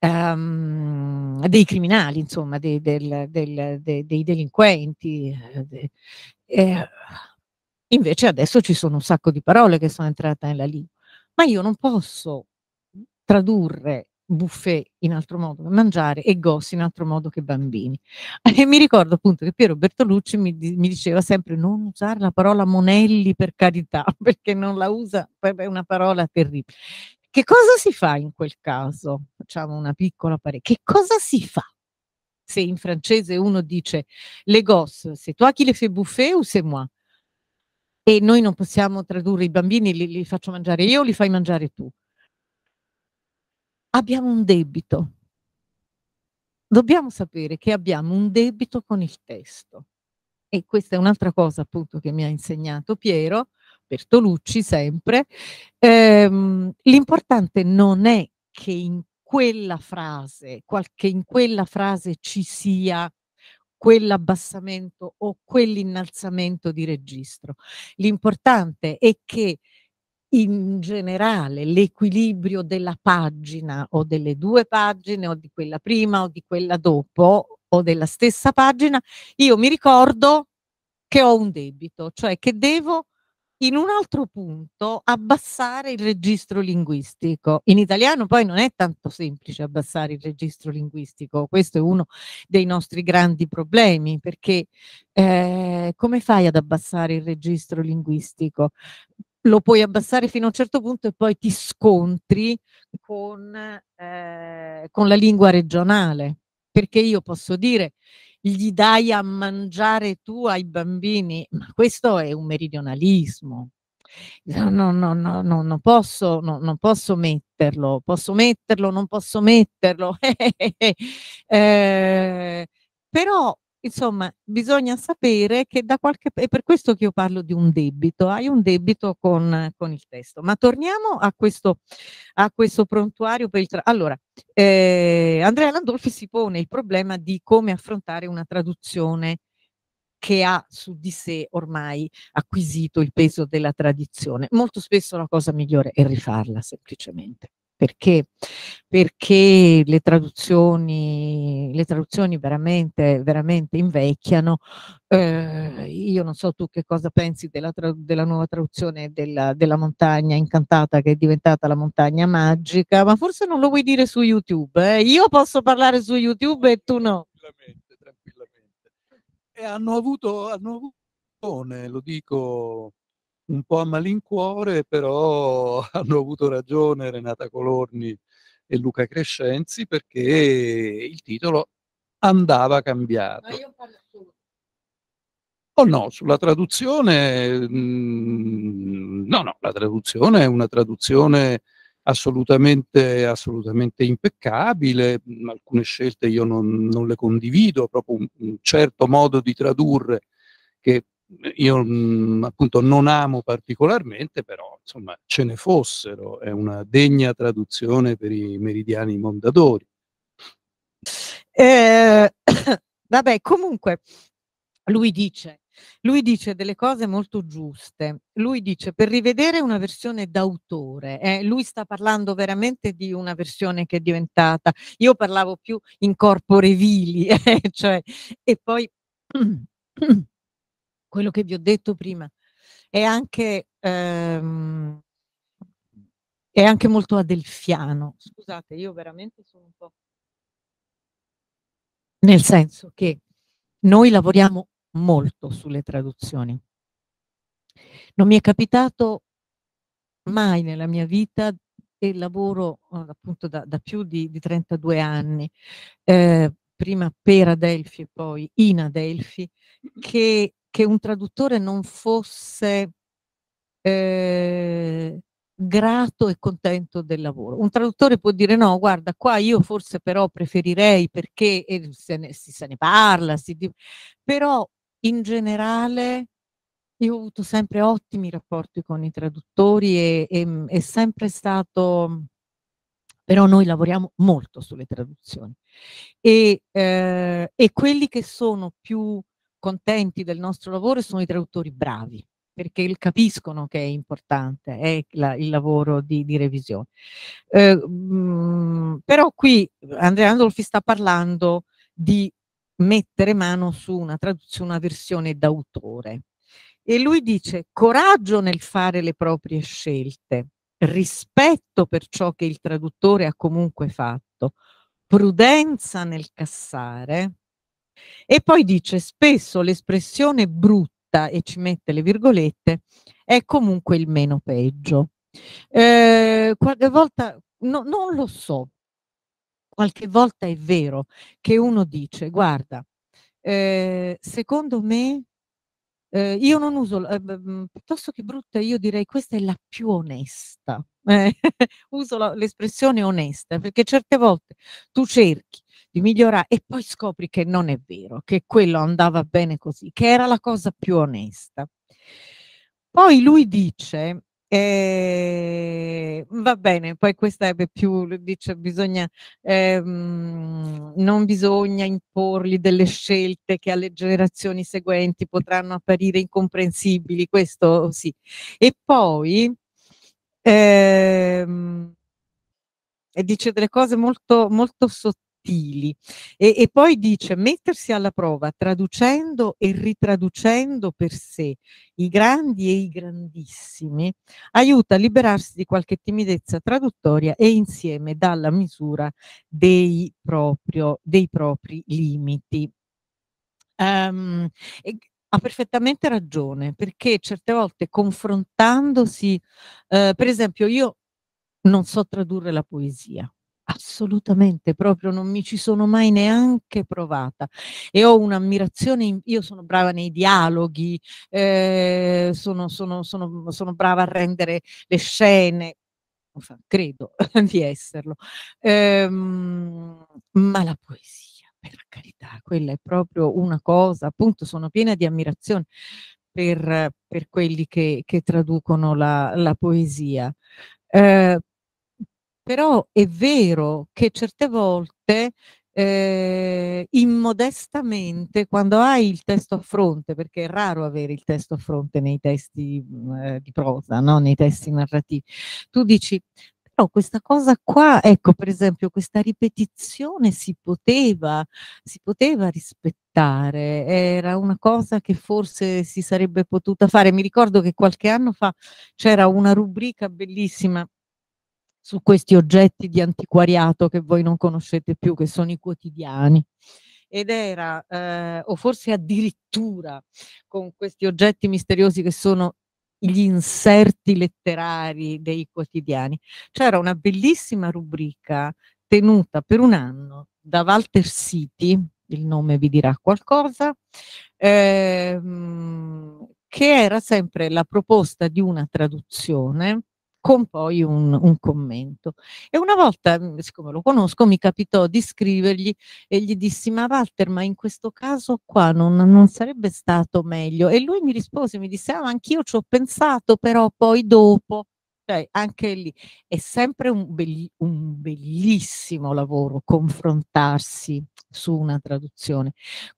S3: um, dei criminali, insomma, dei, del, del, dei, dei delinquenti. Eh, invece adesso ci sono un sacco di parole che sono entrate nella lingua, ma io non posso tradurre buffet in altro modo che mangiare e goss in altro modo che bambini. E mi ricordo appunto che Piero Bertolucci mi, mi diceva sempre non usare la parola monelli per carità, perché non la usa, è una parola terribile. Che cosa si fa in quel caso? Facciamo una piccola parentesi. Che cosa si fa? Se in francese uno dice le gosse, c'est toi qui le fais bouffer ou c'est moi? E noi non possiamo tradurre i bambini, li, li faccio mangiare io o li fai mangiare tu? abbiamo un debito. Dobbiamo sapere che abbiamo un debito con il testo. E questa è un'altra cosa appunto che mi ha insegnato Piero, Bertolucci sempre. Ehm, l'importante non è che in quella frase, qualche, in quella frase ci sia quell'abbassamento o quell'innalzamento di registro. L'importante è che in generale l'equilibrio della pagina o delle due pagine o di quella prima o di quella dopo o della stessa pagina, io mi ricordo che ho un debito, cioè che devo in un altro punto abbassare il registro linguistico. In italiano poi non è tanto semplice abbassare il registro linguistico, questo è uno dei nostri grandi problemi, perché eh, come fai ad abbassare il registro linguistico? lo puoi abbassare fino a un certo punto e poi ti scontri con, eh, con la lingua regionale, perché io posso dire gli dai a mangiare tu ai bambini, ma questo è un meridionalismo. No, no, no, no, no non, posso, no, non posso metterlo, posso metterlo, non posso metterlo. eh, però Insomma, bisogna sapere che da qualche... parte, è per questo che io parlo di un debito, hai un debito con, con il testo. Ma torniamo a questo, a questo prontuario per il... Tra... Allora, eh, Andrea Landolfi si pone il problema di come affrontare una traduzione che ha su di sé ormai acquisito il peso della tradizione. Molto spesso la cosa migliore è rifarla semplicemente. Perché? Perché le traduzioni, le traduzioni veramente, veramente invecchiano. Eh, io non so tu che cosa pensi della, della nuova traduzione della, della, montagna incantata che è diventata la montagna magica, ma forse non lo vuoi dire su YouTube. Eh? Io posso parlare su YouTube e tu no. Tranquillamente,
S1: tranquillamente. E hanno avuto, hanno avuto lo dico un po' a malincuore, però hanno avuto ragione Renata Colorni e Luca Crescenzi perché il titolo andava cambiato. Ma io parlo solo. Oh no, sulla traduzione, mh, mm, no, no, la traduzione è una traduzione assolutamente, assolutamente impeccabile, mm, alcune scelte io non, non le condivido, proprio un, un certo modo di tradurre che io mh, mm, appunto non amo particolarmente, però insomma ce ne fossero, è una degna traduzione per i meridiani mondadori. Eh, vabbè, comunque
S3: lui dice, lui dice delle cose molto giuste. Lui dice per rivedere una versione d'autore, eh, lui sta parlando veramente di una versione che è diventata, io parlavo più in corpore vili, eh, cioè, e poi quello che vi ho detto prima, è anche, ehm, è anche molto adelfiano. Scusate, io veramente sono un po'... Nel senso che noi lavoriamo molto sulle traduzioni. Non mi è capitato mai nella mia vita e lavoro eh, appunto da, da più di, di, 32 anni, eh, prima per Adelphi e poi in Adelphi, che che un traduttore non fosse eh, grato e contento del lavoro. Un traduttore può dire no, guarda, qua io forse però preferirei perché se ne, se ne parla, si, però in generale io ho avuto sempre ottimi rapporti con i traduttori e, e è sempre stato, però noi lavoriamo molto sulle traduzioni e, eh, e quelli che sono più contenti del nostro lavoro sono i traduttori bravi perché capiscono che è importante è la, il lavoro di, di revisione. Eh, mh, mm, però qui Andrea Andolfi sta parlando di mettere mano su una, su una versione d'autore e lui dice coraggio nel fare le proprie scelte, rispetto per ciò che il traduttore ha comunque fatto, prudenza nel cassare, e poi dice spesso l'espressione brutta, e ci mette le virgolette, è comunque il meno peggio. Eh, qualche volta, no, non lo so, qualche volta è vero che uno dice, guarda, eh, secondo me eh, io non uso, eh, mm, piuttosto che brutta, io direi questa è la più onesta. Eh, uso l'espressione onesta perché certe volte tu cerchi di migliorare e poi scopri che non è vero, che quello andava bene così, che era la cosa più onesta. Poi lui dice, eh, va bene, poi questa è più, dice, bisogna, ehm, non bisogna imporgli delle scelte che alle generazioni seguenti potranno apparire incomprensibili, questo sì. E poi ehm, dice delle cose molto, molto sottili sottili. E, e poi dice mettersi alla prova traducendo e ritraducendo per sé i grandi e i grandissimi aiuta a liberarsi di qualche timidezza traduttoria e insieme dalla misura dei, proprio, dei propri limiti. Um, e, ha perfettamente ragione perché certe volte confrontandosi, eh, per esempio io non so tradurre la poesia, assolutamente, proprio non mi ci sono mai neanche provata e ho un'ammirazione, io sono brava nei dialoghi, eh, sono, sono, sono, sono brava a rendere le scene, credo di esserlo, ehm, ma la poesia, per carità, quella è proprio una cosa, appunto sono piena di ammirazione per, per quelli che, che traducono la, la poesia. Eh, però è vero che certe volte eh, immodestamente quando hai il testo a fronte, perché è raro avere il testo a fronte nei testi mm, eh, di prosa, no? nei testi narrativi, tu dici però questa cosa qua, ecco per esempio questa ripetizione si poteva, si poteva rispettare, era una cosa che forse si sarebbe potuta fare. Mi ricordo che qualche anno fa c'era una rubrica bellissima su questi oggetti di antiquariato che voi non conoscete più, che sono i quotidiani. Ed era, eh, o forse addirittura, con questi oggetti misteriosi che sono gli inserti letterari dei quotidiani. C'era una bellissima rubrica tenuta per un anno da Walter City, il nome vi dirà qualcosa, ehm, che era sempre la proposta di una traduzione con poi un, un, commento. E una volta, mm, siccome lo conosco, mi capitò di scrivergli e gli dissi, ma Walter, ma in questo caso qua non, non sarebbe stato meglio? E lui mi rispose, mi disse, ah, ma anch'io ci ho pensato, però poi dopo cioè anche lì è sempre un, be un, bellissimo lavoro confrontarsi su una traduzione.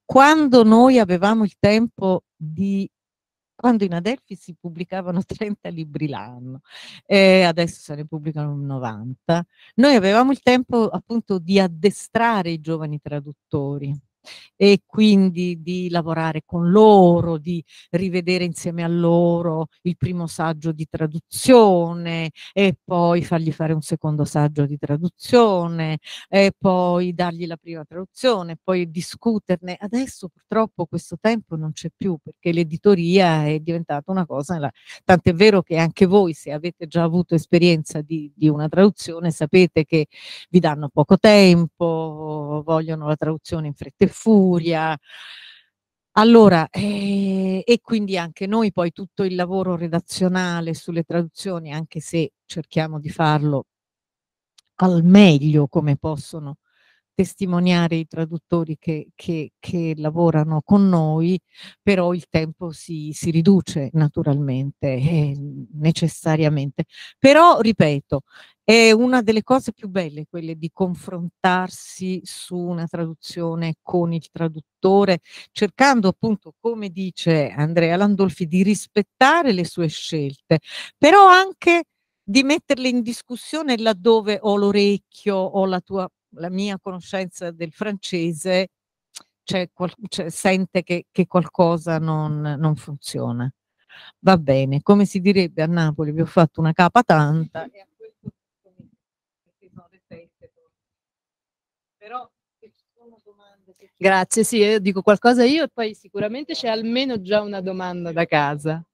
S3: Quando noi avevamo il tempo di quando in Adelphi si pubblicavano 30 libri l'anno e eh, adesso se ne pubblicano 90, noi avevamo il tempo appunto di addestrare i giovani traduttori e quindi di lavorare con loro, di rivedere insieme a loro il primo saggio di traduzione e poi fargli fare un secondo saggio di traduzione e poi dargli la prima traduzione, poi discuterne. Adesso purtroppo questo tempo non c'è più perché l'editoria è diventata una cosa, tant'è vero che anche voi se avete già avuto esperienza di, di una traduzione sapete che vi danno poco tempo, vogliono la traduzione in fretta e furia. Allora, eh, e quindi anche noi poi tutto il lavoro redazionale sulle traduzioni, anche se cerchiamo di farlo al meglio come possono testimoniare i traduttori che, che, che lavorano con noi, però il tempo si, si riduce naturalmente, eh, necessariamente. Però, ripeto, è una delle cose più belle quelle di confrontarsi su una traduzione con il traduttore, cercando appunto, come dice Andrea Landolfi, di rispettare le sue scelte, però anche di metterle in discussione laddove ho l'orecchio, ho la, tua, la mia conoscenza del francese, cioè, cioè, sente che, che qualcosa non, non funziona va bene, come si direbbe a Napoli, vi ho fatto una
S2: capa tanta.
S4: però se ci sono
S2: domande. Ci... Grazie, sì, io dico qualcosa io e poi sicuramente c'è almeno già una domanda da casa.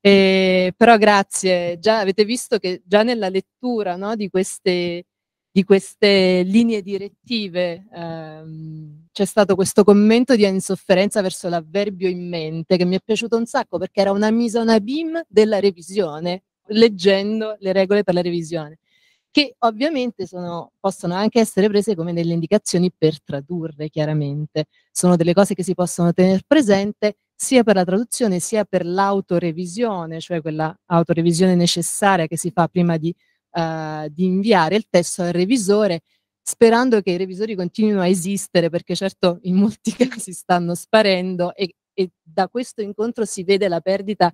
S2: Eh, però grazie, già, avete visto che già nella lettura no, di, queste, di, queste, linee direttive ehm, c'è stato questo commento di insofferenza verso l'avverbio in mente che mi è piaciuto un sacco perché era una misa, una bim della revisione, leggendo le regole per la revisione che ovviamente sono, possono anche essere prese come delle indicazioni per tradurre, chiaramente. Sono delle cose che si possono tenere presente sia per la traduzione sia per l'autorevisione, cioè quella autorevisione necessaria che si fa prima di, uh, di inviare il testo al revisore, sperando che i revisori continuino a esistere, perché certo in molti casi stanno sparendo e, e da questo incontro si vede la perdita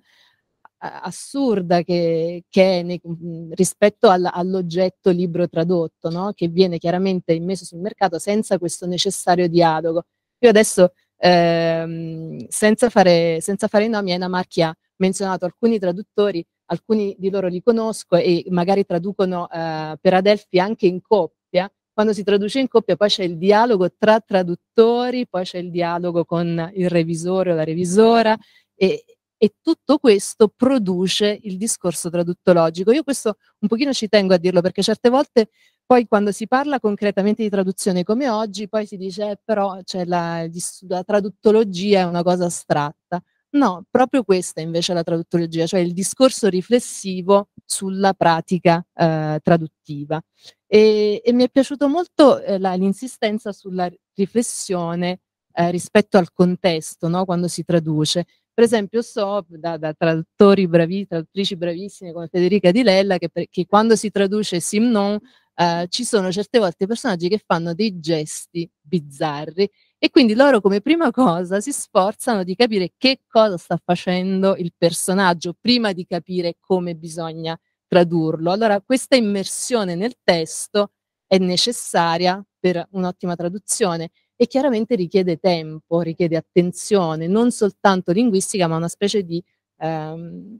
S2: assurda che, che è nei, mhmm, rispetto all, all'oggetto libro tradotto, no? che viene chiaramente immesso sul mercato senza questo necessario dialogo. Io adesso, ehm, senza, fare, senza fare i nomi, Ena Macchia ha menzionato alcuni traduttori, alcuni di loro li conosco e magari traducono eh, per Adelphi anche in coppia. Quando si traduce in coppia poi c'è il dialogo tra traduttori, poi c'è il dialogo con il revisore o la revisora e, e tutto questo produce il discorso traduttologico. Io questo un pochino ci tengo a dirlo perché certe volte poi quando si parla concretamente di traduzione come oggi, poi si dice eh, però cioè la, la traduttologia è una cosa astratta. No, proprio questa invece è la traduttologia, cioè il discorso riflessivo sulla pratica eh, traduttiva. E, e, mi è piaciuto molto eh, la, l'insistenza sulla riflessione eh, rispetto al contesto, no? quando si traduce, per esempio so da, da traduttori bravi, traduttrici bravissime come Federica Di Lella che, per, che quando si traduce Simnon eh, ci sono certe volte personaggi che fanno dei gesti bizzarri e quindi loro come prima cosa si sforzano di capire che cosa sta facendo il personaggio prima di capire come bisogna tradurlo. Allora questa immersione nel testo è necessaria per un'ottima traduzione e chiaramente richiede tempo, richiede attenzione, non soltanto linguistica, ma una specie di ehm,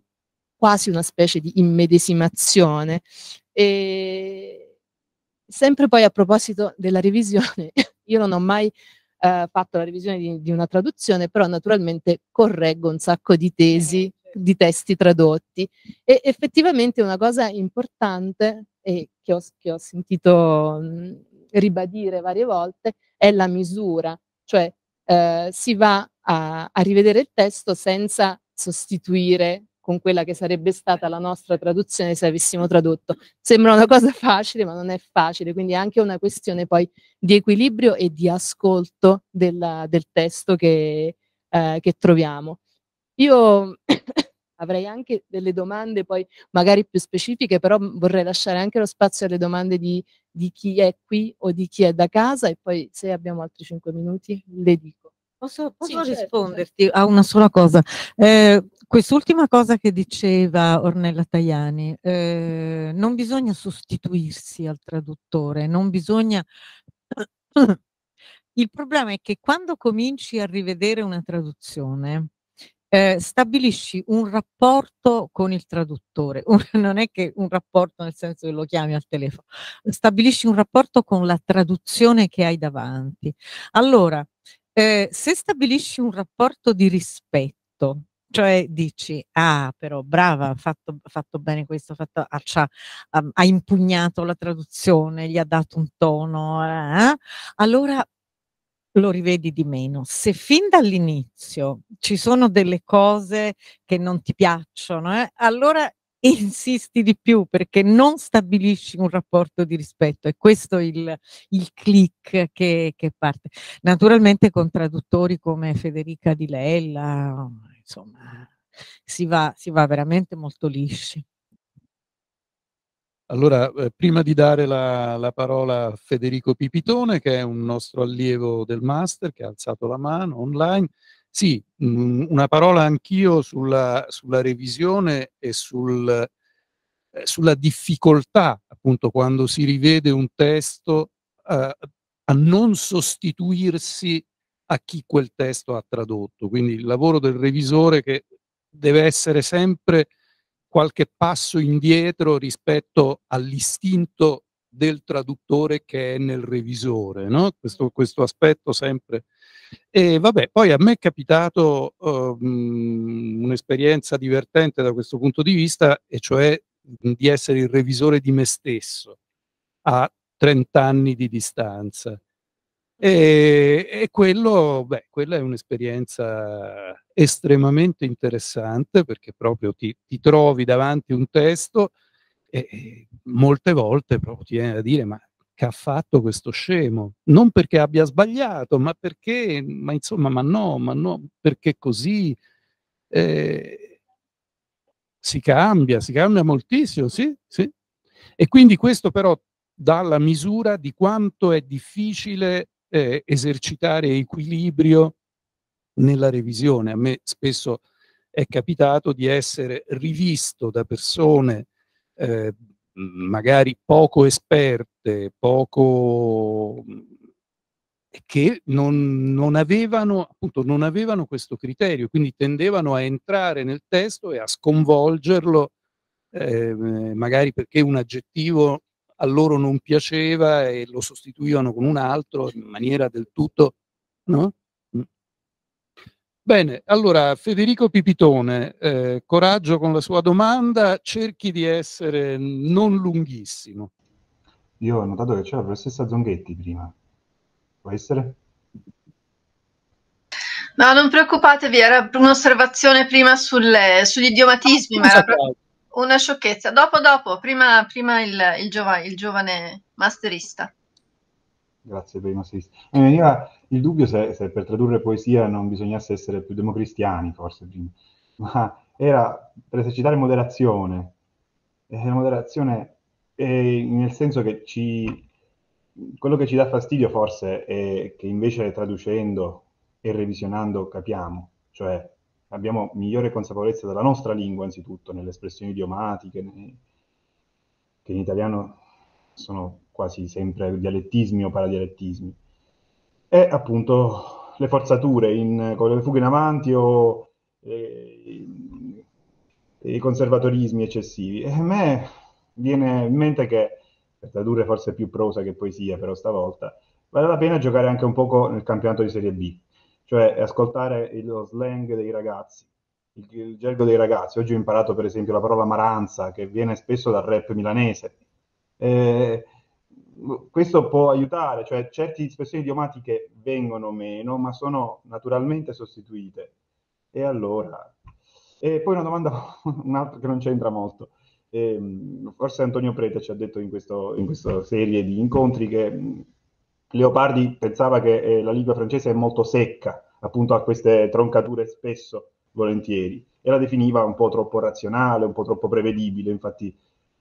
S2: quasi una specie di immedesimazione. E sempre poi a proposito della revisione, io non ho mai eh, fatto la revisione di, di, una traduzione, però naturalmente correggo un sacco di tesi, eh, certo. di testi tradotti. E effettivamente una cosa importante che ho, che ho, sentito ribadire varie volte, è la misura, cioè eh, si va a, a rivedere il testo senza sostituire con quella che sarebbe stata la nostra traduzione se avessimo tradotto. Sembra una cosa facile, ma non è facile, quindi è anche una questione poi di equilibrio e di ascolto della, del testo che, eh, che troviamo. Io avrei anche delle domande poi magari più specifiche, però mhmm, vorrei lasciare anche lo spazio alle domande di, di chi è qui o di chi è da casa e poi se abbiamo altri cinque minuti le dico. Posso, posso sì, certo, certo. risponderti
S3: certo. a una sola cosa? Eh, quest'ultima cosa che diceva Ornella Tajani, eh, non bisogna sostituirsi al traduttore, non bisogna... Il problema è che quando cominci a rivedere una traduzione, eh, stabilisci un rapporto con il traduttore, un, non è che un rapporto nel senso che lo chiami al telefono, stabilisci un rapporto con la traduzione che hai davanti. Allora, eh, se stabilisci un rapporto di rispetto, cioè dici, ah però brava, ha fatto, fatto, bene questo, fatto, ah, cioè, ha, ha, impugnato la traduzione, gli ha dato un tono, eh? eh allora lo rivedi di meno. Se fin dall'inizio ci sono delle cose che non ti piacciono, eh, allora insisti di più perché non stabilisci un rapporto di rispetto e questo è il, il click che, che parte. Naturalmente con traduttori come Federica Di Lella, insomma, si va, si va veramente molto lisci.
S1: Allora, eh, prima di dare la, la, parola a Federico Pipitone, che è un nostro allievo del master, che ha alzato la mano online, sì, mh, mm, una parola anch'io sulla, sulla, revisione e sul, eh, sulla difficoltà, appunto, quando si rivede un testo, eh, a non sostituirsi a chi quel testo ha tradotto. Quindi il lavoro del revisore che deve essere sempre qualche passo indietro rispetto all'istinto del traduttore che è nel revisore, no? questo, questo, aspetto sempre. E vabbè, poi a me è capitato um, un'esperienza divertente da questo punto di vista, e cioè di essere il revisore di me stesso a 30 anni di distanza. E, e quello, beh, quella è un'esperienza estremamente interessante perché proprio ti, ti trovi davanti a un testo e, e, molte volte proprio ti viene a dire ma che ha fatto questo scemo, non perché abbia sbagliato, ma perché, ma insomma, ma no, ma no, perché così eh, si cambia, si cambia moltissimo, sì, sì. E quindi questo però dà la misura di quanto è difficile eh, esercitare equilibrio nella revisione. A me spesso è capitato di essere rivisto da persone eh, magari poco esperte, poco che non, non, avevano, appunto, non avevano questo criterio, quindi tendevano a entrare nel testo e a sconvolgerlo, eh, magari perché un aggettivo a loro non piaceva e lo sostituivano con un altro in maniera del tutto... No? Mm. Bene, allora Federico Pipitone, eh, coraggio con la sua domanda, cerchi di essere
S5: non lunghissimo. Io ho notato che c'era la professoressa Zonghetti prima, può essere?
S6: No, non preoccupatevi, era un'osservazione prima sulle, sugli idiomatismi, ah, ma era esatto. proprio una sciocchezza. Dopo, dopo, prima, prima il, il, giova, il, giovane masterista.
S5: Grazie, prima sì. Eh, mi veniva il dubbio se, se, per tradurre poesia non bisognasse essere più democristiani, forse prima, ma era per esercitare moderazione. E eh, la moderazione è nel senso che ci... Quello che ci dà fastidio forse è che invece traducendo e revisionando capiamo, cioè abbiamo migliore consapevolezza della nostra lingua, anzitutto, nelle espressioni idiomatiche, che in italiano sono quasi sempre dialettismi o paradialettismi. E appunto le forzature in, con le fughe in avanti o eh, i conservatorismi eccessivi. E a me viene in mente che, per tradurre forse più prosa che poesia, però stavolta, vale la pena giocare anche un poco nel campionato di Serie B, cioè ascoltare lo slang dei ragazzi, il, il gergo dei ragazzi. Oggi ho imparato per esempio la parola maranza, che viene spesso dal rap milanese. Eh, questo può aiutare, cioè certe espressioni idiomatiche vengono meno, ma sono naturalmente sostituite. E allora... E poi una domanda, un altro che non c'entra molto. Eh, forse Antonio Prete ci ha detto in questa serie di incontri che Leopardi pensava che eh, la lingua francese è molto secca, appunto ha queste troncature spesso, volentieri, e la definiva un po' troppo razionale, un po' troppo prevedibile, infatti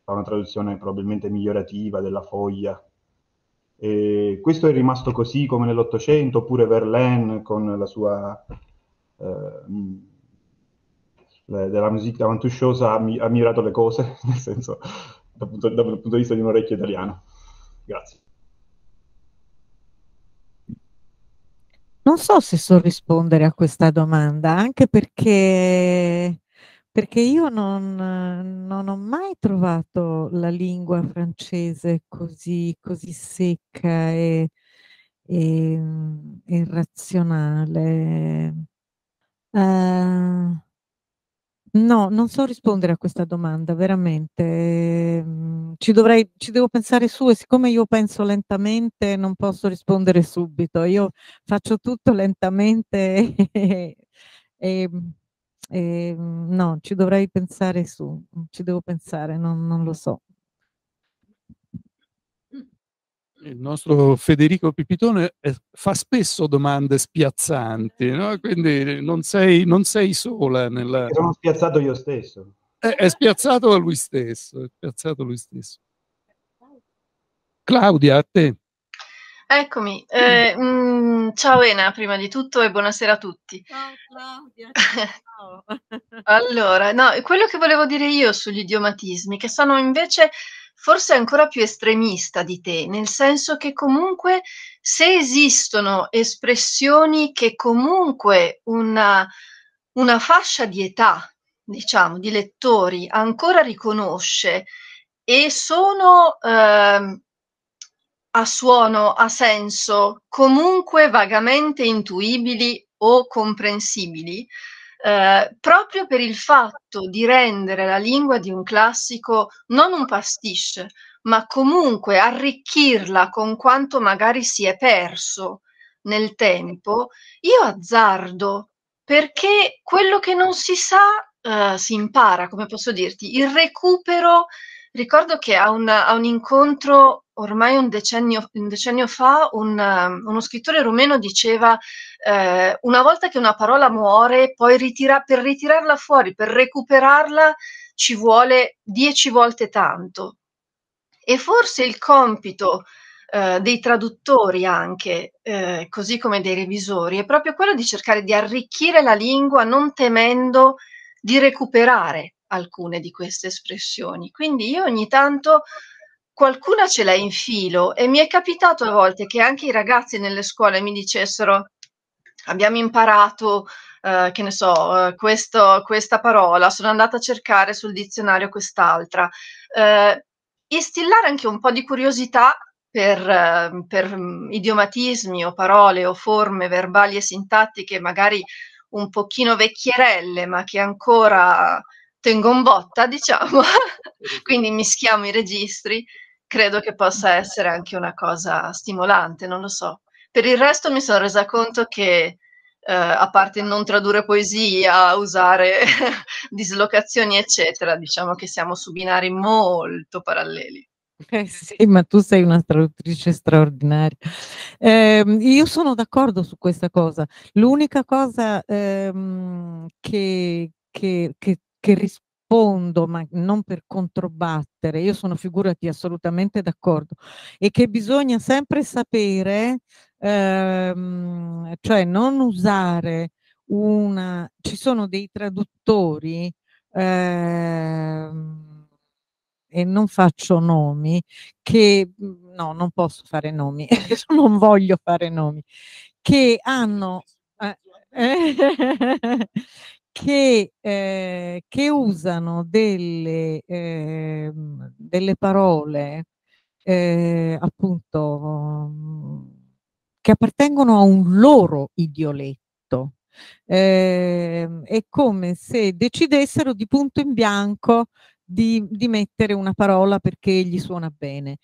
S5: fa una traduzione probabilmente migliorativa della foglia. E questo è rimasto così come nell'Ottocento, oppure Verlaine con la sua... Eh, della musica avantusciosa ha, mi- le cose, nel senso, dal punto, dal punto di vista di un orecchio italiano. Grazie.
S3: Non so se so rispondere a questa domanda, anche perché, perché io non, non, ho mai trovato la lingua francese così, così secca e, e, mm, e razionale. Uh, No, non so rispondere a questa domanda, veramente. Ehm, ci, dovrei, ci devo pensare su e siccome io penso lentamente non posso rispondere subito. Io faccio tutto lentamente e, e, ehm, e ehm, no, ci dovrei pensare su, ci devo pensare, non, non lo so.
S1: il nostro Federico Pipitone eh, fa spesso domande spiazzanti, no? quindi non sei, non sei sola. Nella... Sono spiazzato io
S5: stesso.
S1: È, eh, è spiazzato da lui stesso, è spiazzato lui stesso. Claudia, a te.
S6: Eccomi, eh, mm, ciao Ena prima di tutto e buonasera a tutti. Ciao Claudia, ciao. allora, no, quello che volevo dire io sugli idiomatismi, che sono invece forse ancora più estremista di te, nel senso che comunque se esistono espressioni che comunque una, una fascia di età, diciamo, di lettori ancora riconosce e sono eh, a suono, a senso, comunque vagamente intuibili o comprensibili, eh, proprio per il fatto di rendere la lingua di un classico non un pastiche, ma comunque arricchirla con quanto magari si è perso nel tempo, io azzardo perché quello che non si sa eh, si impara, come posso dirti, il recupero Ricordo che a un, a un incontro ormai un decennio, un decennio fa un, um, uno scrittore rumeno diceva eh, una volta che una parola muore, poi ritira, per ritirarla fuori, per recuperarla, ci vuole dieci volte tanto. E forse il compito eh, dei traduttori anche, eh, così come dei revisori, è proprio quello di cercare di arricchire la lingua non temendo di recuperare alcune di queste espressioni. Quindi io ogni tanto qualcuna ce l'ha in filo e mi è capitato a volte che anche i ragazzi nelle scuole mi dicessero abbiamo imparato, eh, che ne so, eh, questo, questa parola, sono andata a cercare sul dizionario quest'altra. Eh, instillare anche un po' di curiosità per, ehm, per mm, idiomatismi o parole o forme verbali e sintattiche magari un pochino vecchierelle, ma che ancora tengo in botta, diciamo, quindi mischiamo i registri, credo che possa essere anche una cosa stimolante, non lo so. Per il resto mi sono resa conto che, eh, a parte non tradurre poesia, usare dislocazioni, eccetera, diciamo che siamo su binari molto paralleli. Eh sì,
S3: ma tu sei una traduttrice straordinaria. Eh, io sono d'accordo su questa cosa. L'unica cosa ehm, che, che, che, che rispondo, ma non per controbattere, io sono figurati assolutamente d'accordo, e che bisogna sempre sapere, ehm, cioè non usare una... ci sono dei traduttori ehm, e non faccio nomi, che no, non posso fare nomi, non voglio fare nomi, che hanno... Eh, che, eh, che usano delle, eh, delle parole eh, appunto mm, che appartengono a un loro idioletto. Ehm, è come se decidessero di punto in bianco di, di, mettere una parola perché gli suona bene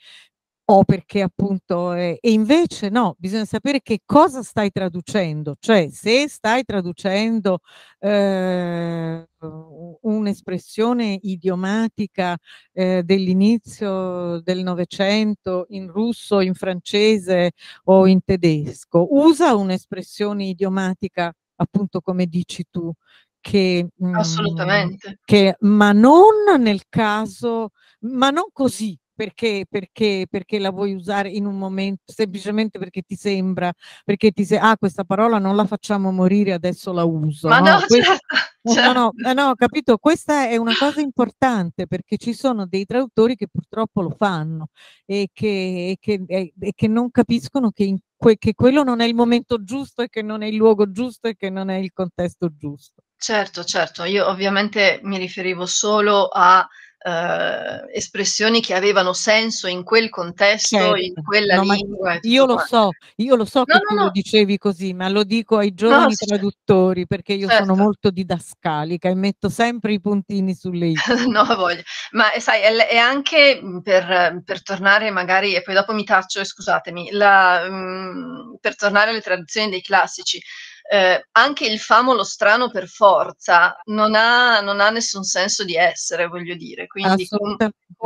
S3: o perché appunto eh, e invece no, bisogna sapere che cosa stai traducendo, cioè se stai traducendo eh, un'espressione idiomatica eh, dell'inizio del Novecento in russo, in francese o in tedesco, usa un'espressione idiomatica appunto come dici tu, che, mm, assolutamente mh, che, ma non nel caso ma non così perché, perché, perché la vuoi usare in un momento, semplicemente perché ti sembra, perché ti se, ah questa parola non la facciamo morire, adesso la uso. Ma no, no, questa, certo.
S5: no, no,
S3: certo. Eh, no, capito, questa è una cosa importante perché ci sono dei traduttori che purtroppo lo fanno e che, e che, e che non capiscono che in che quello non è il momento giusto e che non è il luogo giusto e che non è il contesto giusto.
S6: Certo, certo, io ovviamente mi riferivo solo a eh, espressioni che avevano senso in quel contesto, certo. in quella no, lingua. Io lo quanto. so,
S3: io lo so no, che no, tu lo dicevi così, ma lo dico ai giovani traduttori certo. perché io certo. sono molto didascalica e metto sempre i puntini sulle i.
S6: no, voglio. Ma eh, sai, è, è anche mhmm, per, per, tornare magari, e poi dopo mi taccio, eh, scusatemi, la, mh, mhmm, per tornare alle traduzioni dei classici eh, anche il famolo strano per forza non ha, non ha, nessun senso di essere, voglio dire. Quindi com-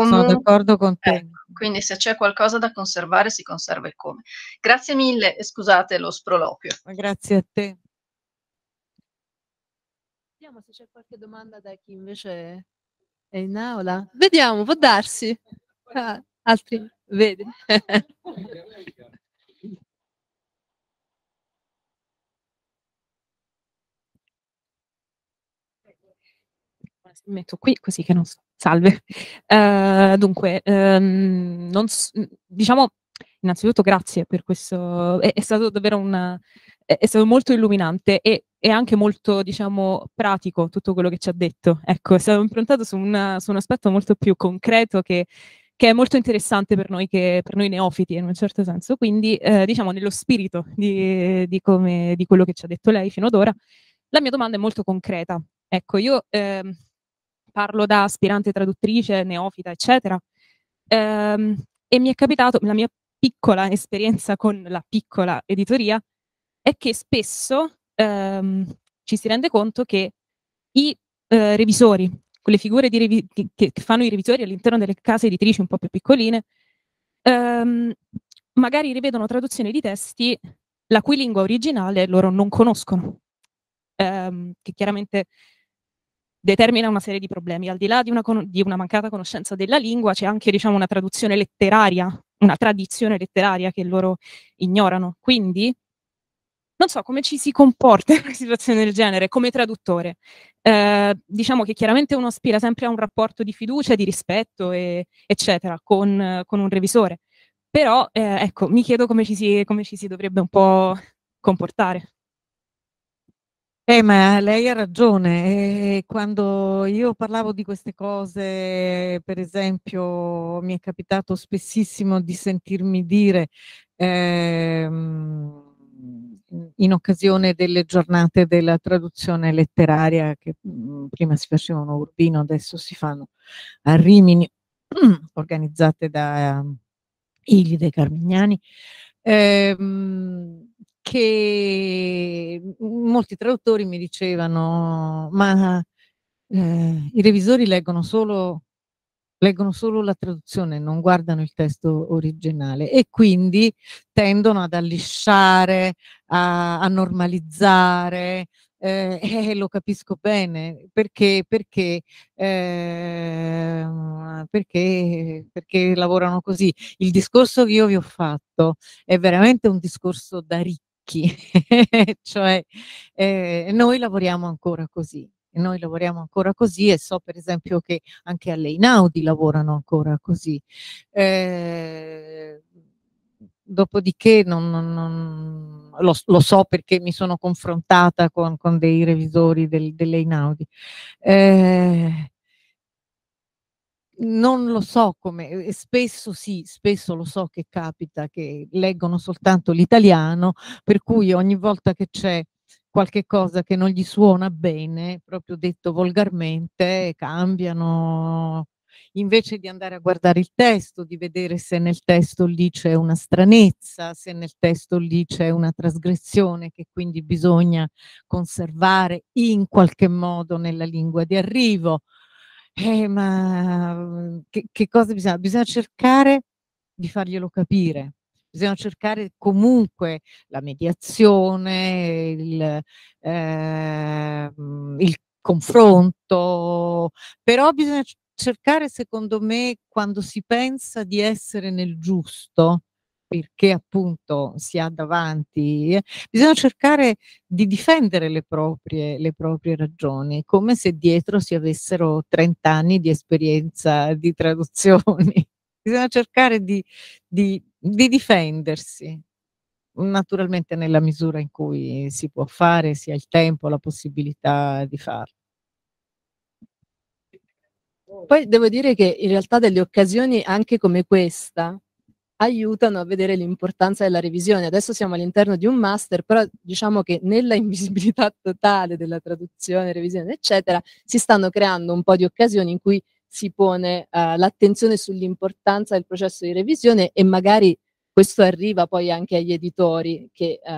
S6: sono
S3: d'accordo con te. Ecco,
S6: quindi se c'è qualcosa da conservare, si conserva il come. Grazie mille e scusate lo sproloquio.
S2: Grazie a te. Vediamo se c'è qualche domanda da chi invece è in aula. Vediamo, può darsi. Ah, altri, vedi.
S4: metto qui così che non so. Salve. Uh, dunque, um, non so, mm, diciamo innanzitutto grazie per questo, è, è stato davvero un... è, è stato molto illuminante e è anche molto, diciamo, pratico tutto quello che ci ha detto. Ecco, è stato improntato su, una, su un aspetto molto più concreto che, che è molto interessante per noi, che, per noi neofiti in un certo senso. Quindi, eh, diciamo, nello spirito di, di, come, di quello che ci ha detto lei fino ad ora, la mia domanda è molto concreta. Ecco, io... Eh, parlo da aspirante traduttrice, neofita, eccetera. Ehm, e mi è capitato, la mia piccola esperienza con la piccola editoria è che spesso ehm, ci si rende conto che i eh, revisori, quelle figure revi- che, che, fanno i revisori all'interno delle case editrici un po' più piccoline, ehm, magari rivedono traduzioni di testi la cui lingua originale loro non conoscono, ehm, che chiaramente determina una serie di problemi. Al di là di una, con- di una mancata conoscenza della lingua c'è anche diciamo, una traduzione letteraria, una tradizione letteraria che loro ignorano. Quindi non so come ci si comporta in una situazione del genere come traduttore. Eh, diciamo che chiaramente uno aspira sempre a un rapporto di fiducia, di rispetto, e, eccetera, con, con, un revisore. Però eh, ecco, mi chiedo come ci, si, come ci si dovrebbe un po' comportare. Eh, ma lei ha ragione.
S3: E eh, quando io parlavo di queste cose, per esempio, mi è capitato spessissimo di sentirmi dire ehm, in occasione delle giornate della traduzione letteraria che mm, prima si facevano a Urbino, adesso si fanno a Rimini, organizzate da um, Ilide Carmignani. Ehm, che molti traduttori mi dicevano ma eh, i revisori leggono solo, leggono solo la traduzione, non guardano il testo originale e quindi tendono ad allisciare, a, a normalizzare, eh, eh, lo capisco bene perché, perché, eh, perché, perché lavorano così. Il discorso che io vi ho fatto è veramente un discorso da ricco vecchi, cioè eh, noi lavoriamo ancora così. Noi lavoriamo ancora così e so per esempio che anche alle Inaudi lavorano ancora così. Eh, dopodiché non, non, non, lo, lo, so perché mi sono confrontata con, con dei revisori del, delle Inaudi. Eh, non lo so come, spesso sì, spesso lo so che capita che leggono soltanto l'italiano, per cui ogni volta che c'è qualche cosa che non gli suona bene, proprio detto volgarmente, cambiano invece di andare a guardare il testo, di vedere se nel testo lì c'è una stranezza, se nel testo lì c'è una trasgressione che quindi bisogna conservare in qualche modo nella lingua di arrivo eh, ma che, che cosa bisogna? Bisogna cercare di farglielo capire, bisogna cercare comunque la mediazione, il, eh, il, confronto, però bisogna cercare secondo me quando si pensa di essere nel giusto perché appunto si ha davanti, eh, bisogna cercare di difendere le proprie, le proprie ragioni, come se dietro si avessero 30 anni di esperienza di traduzioni. bisogna cercare di, di, di difendersi, naturalmente nella misura in cui si può fare, si ha il tempo, la possibilità di farlo.
S2: Poi devo dire che in realtà delle occasioni anche come questa aiutano a vedere l'importanza della revisione. Adesso siamo all'interno di un master, però diciamo che nella invisibilità totale della traduzione, revisione, eccetera, si stanno creando un po' di occasioni in cui si pone uh, l'attenzione sull'importanza del processo di revisione e magari questo arriva poi anche agli editori che uh,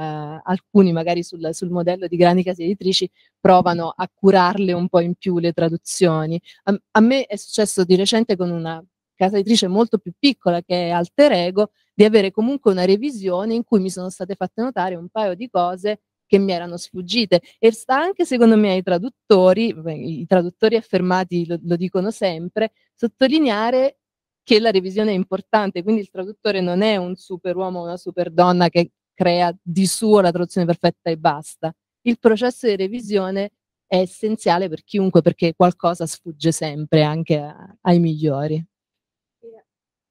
S2: alcuni magari sul, sul, modello di grandi case editrici provano a curarle un po' in più le traduzioni. A, a me è successo di recente con una casa editrice molto più piccola che è Alter Ego, di avere comunque una revisione in cui mi sono state fatte notare un paio di cose che mi erano sfuggite e sta anche secondo me ai traduttori, i traduttori affermati lo, lo dicono sempre, sottolineare che la revisione è importante, quindi il traduttore non è un superuomo o una super donna che crea di suo la traduzione perfetta e basta. Il processo di revisione è essenziale per chiunque perché qualcosa sfugge sempre anche a, ai migliori.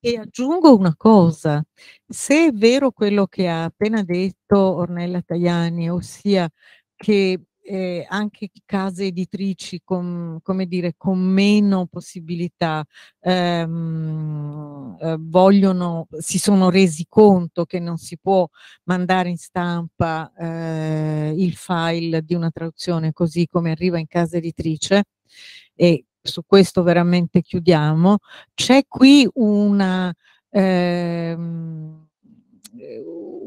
S2: E aggiungo una cosa,
S3: se è vero quello che ha appena detto Ornella Tajani, ossia che eh, anche case editrici con, come dire, con meno possibilità ehm, eh, vogliono, si sono resi conto che non si può mandare in stampa eh, il file di una traduzione così come arriva in casa editrice e su questo veramente chiudiamo, c'è qui una, ehm,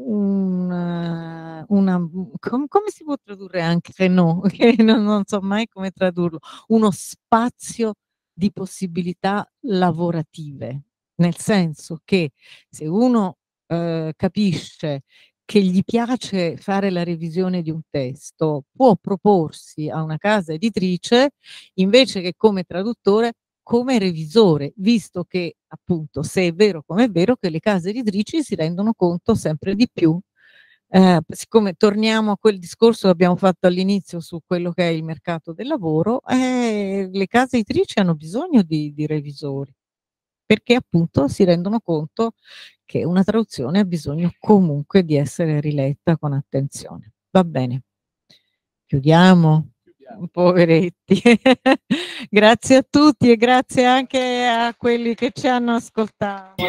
S3: una, una com, come si può tradurre anche Renault, che non, non so mai come tradurlo, uno spazio di possibilità lavorative, nel senso che se uno eh, capisce che gli piace fare la revisione di un testo può proporsi a una casa editrice invece che come traduttore come revisore, visto che appunto se è vero come è vero che le case editrici si rendono conto sempre di più eh, siccome torniamo a quel discorso che abbiamo fatto all'inizio su quello che è il mercato del lavoro, eh, le case editrici hanno bisogno di, di revisori perché appunto si rendono conto che una traduzione ha bisogno comunque di essere riletta con attenzione. Va bene, chiudiamo. chiudiamo. Poveretti. grazie a tutti e grazie anche a quelli che ci hanno ascoltato.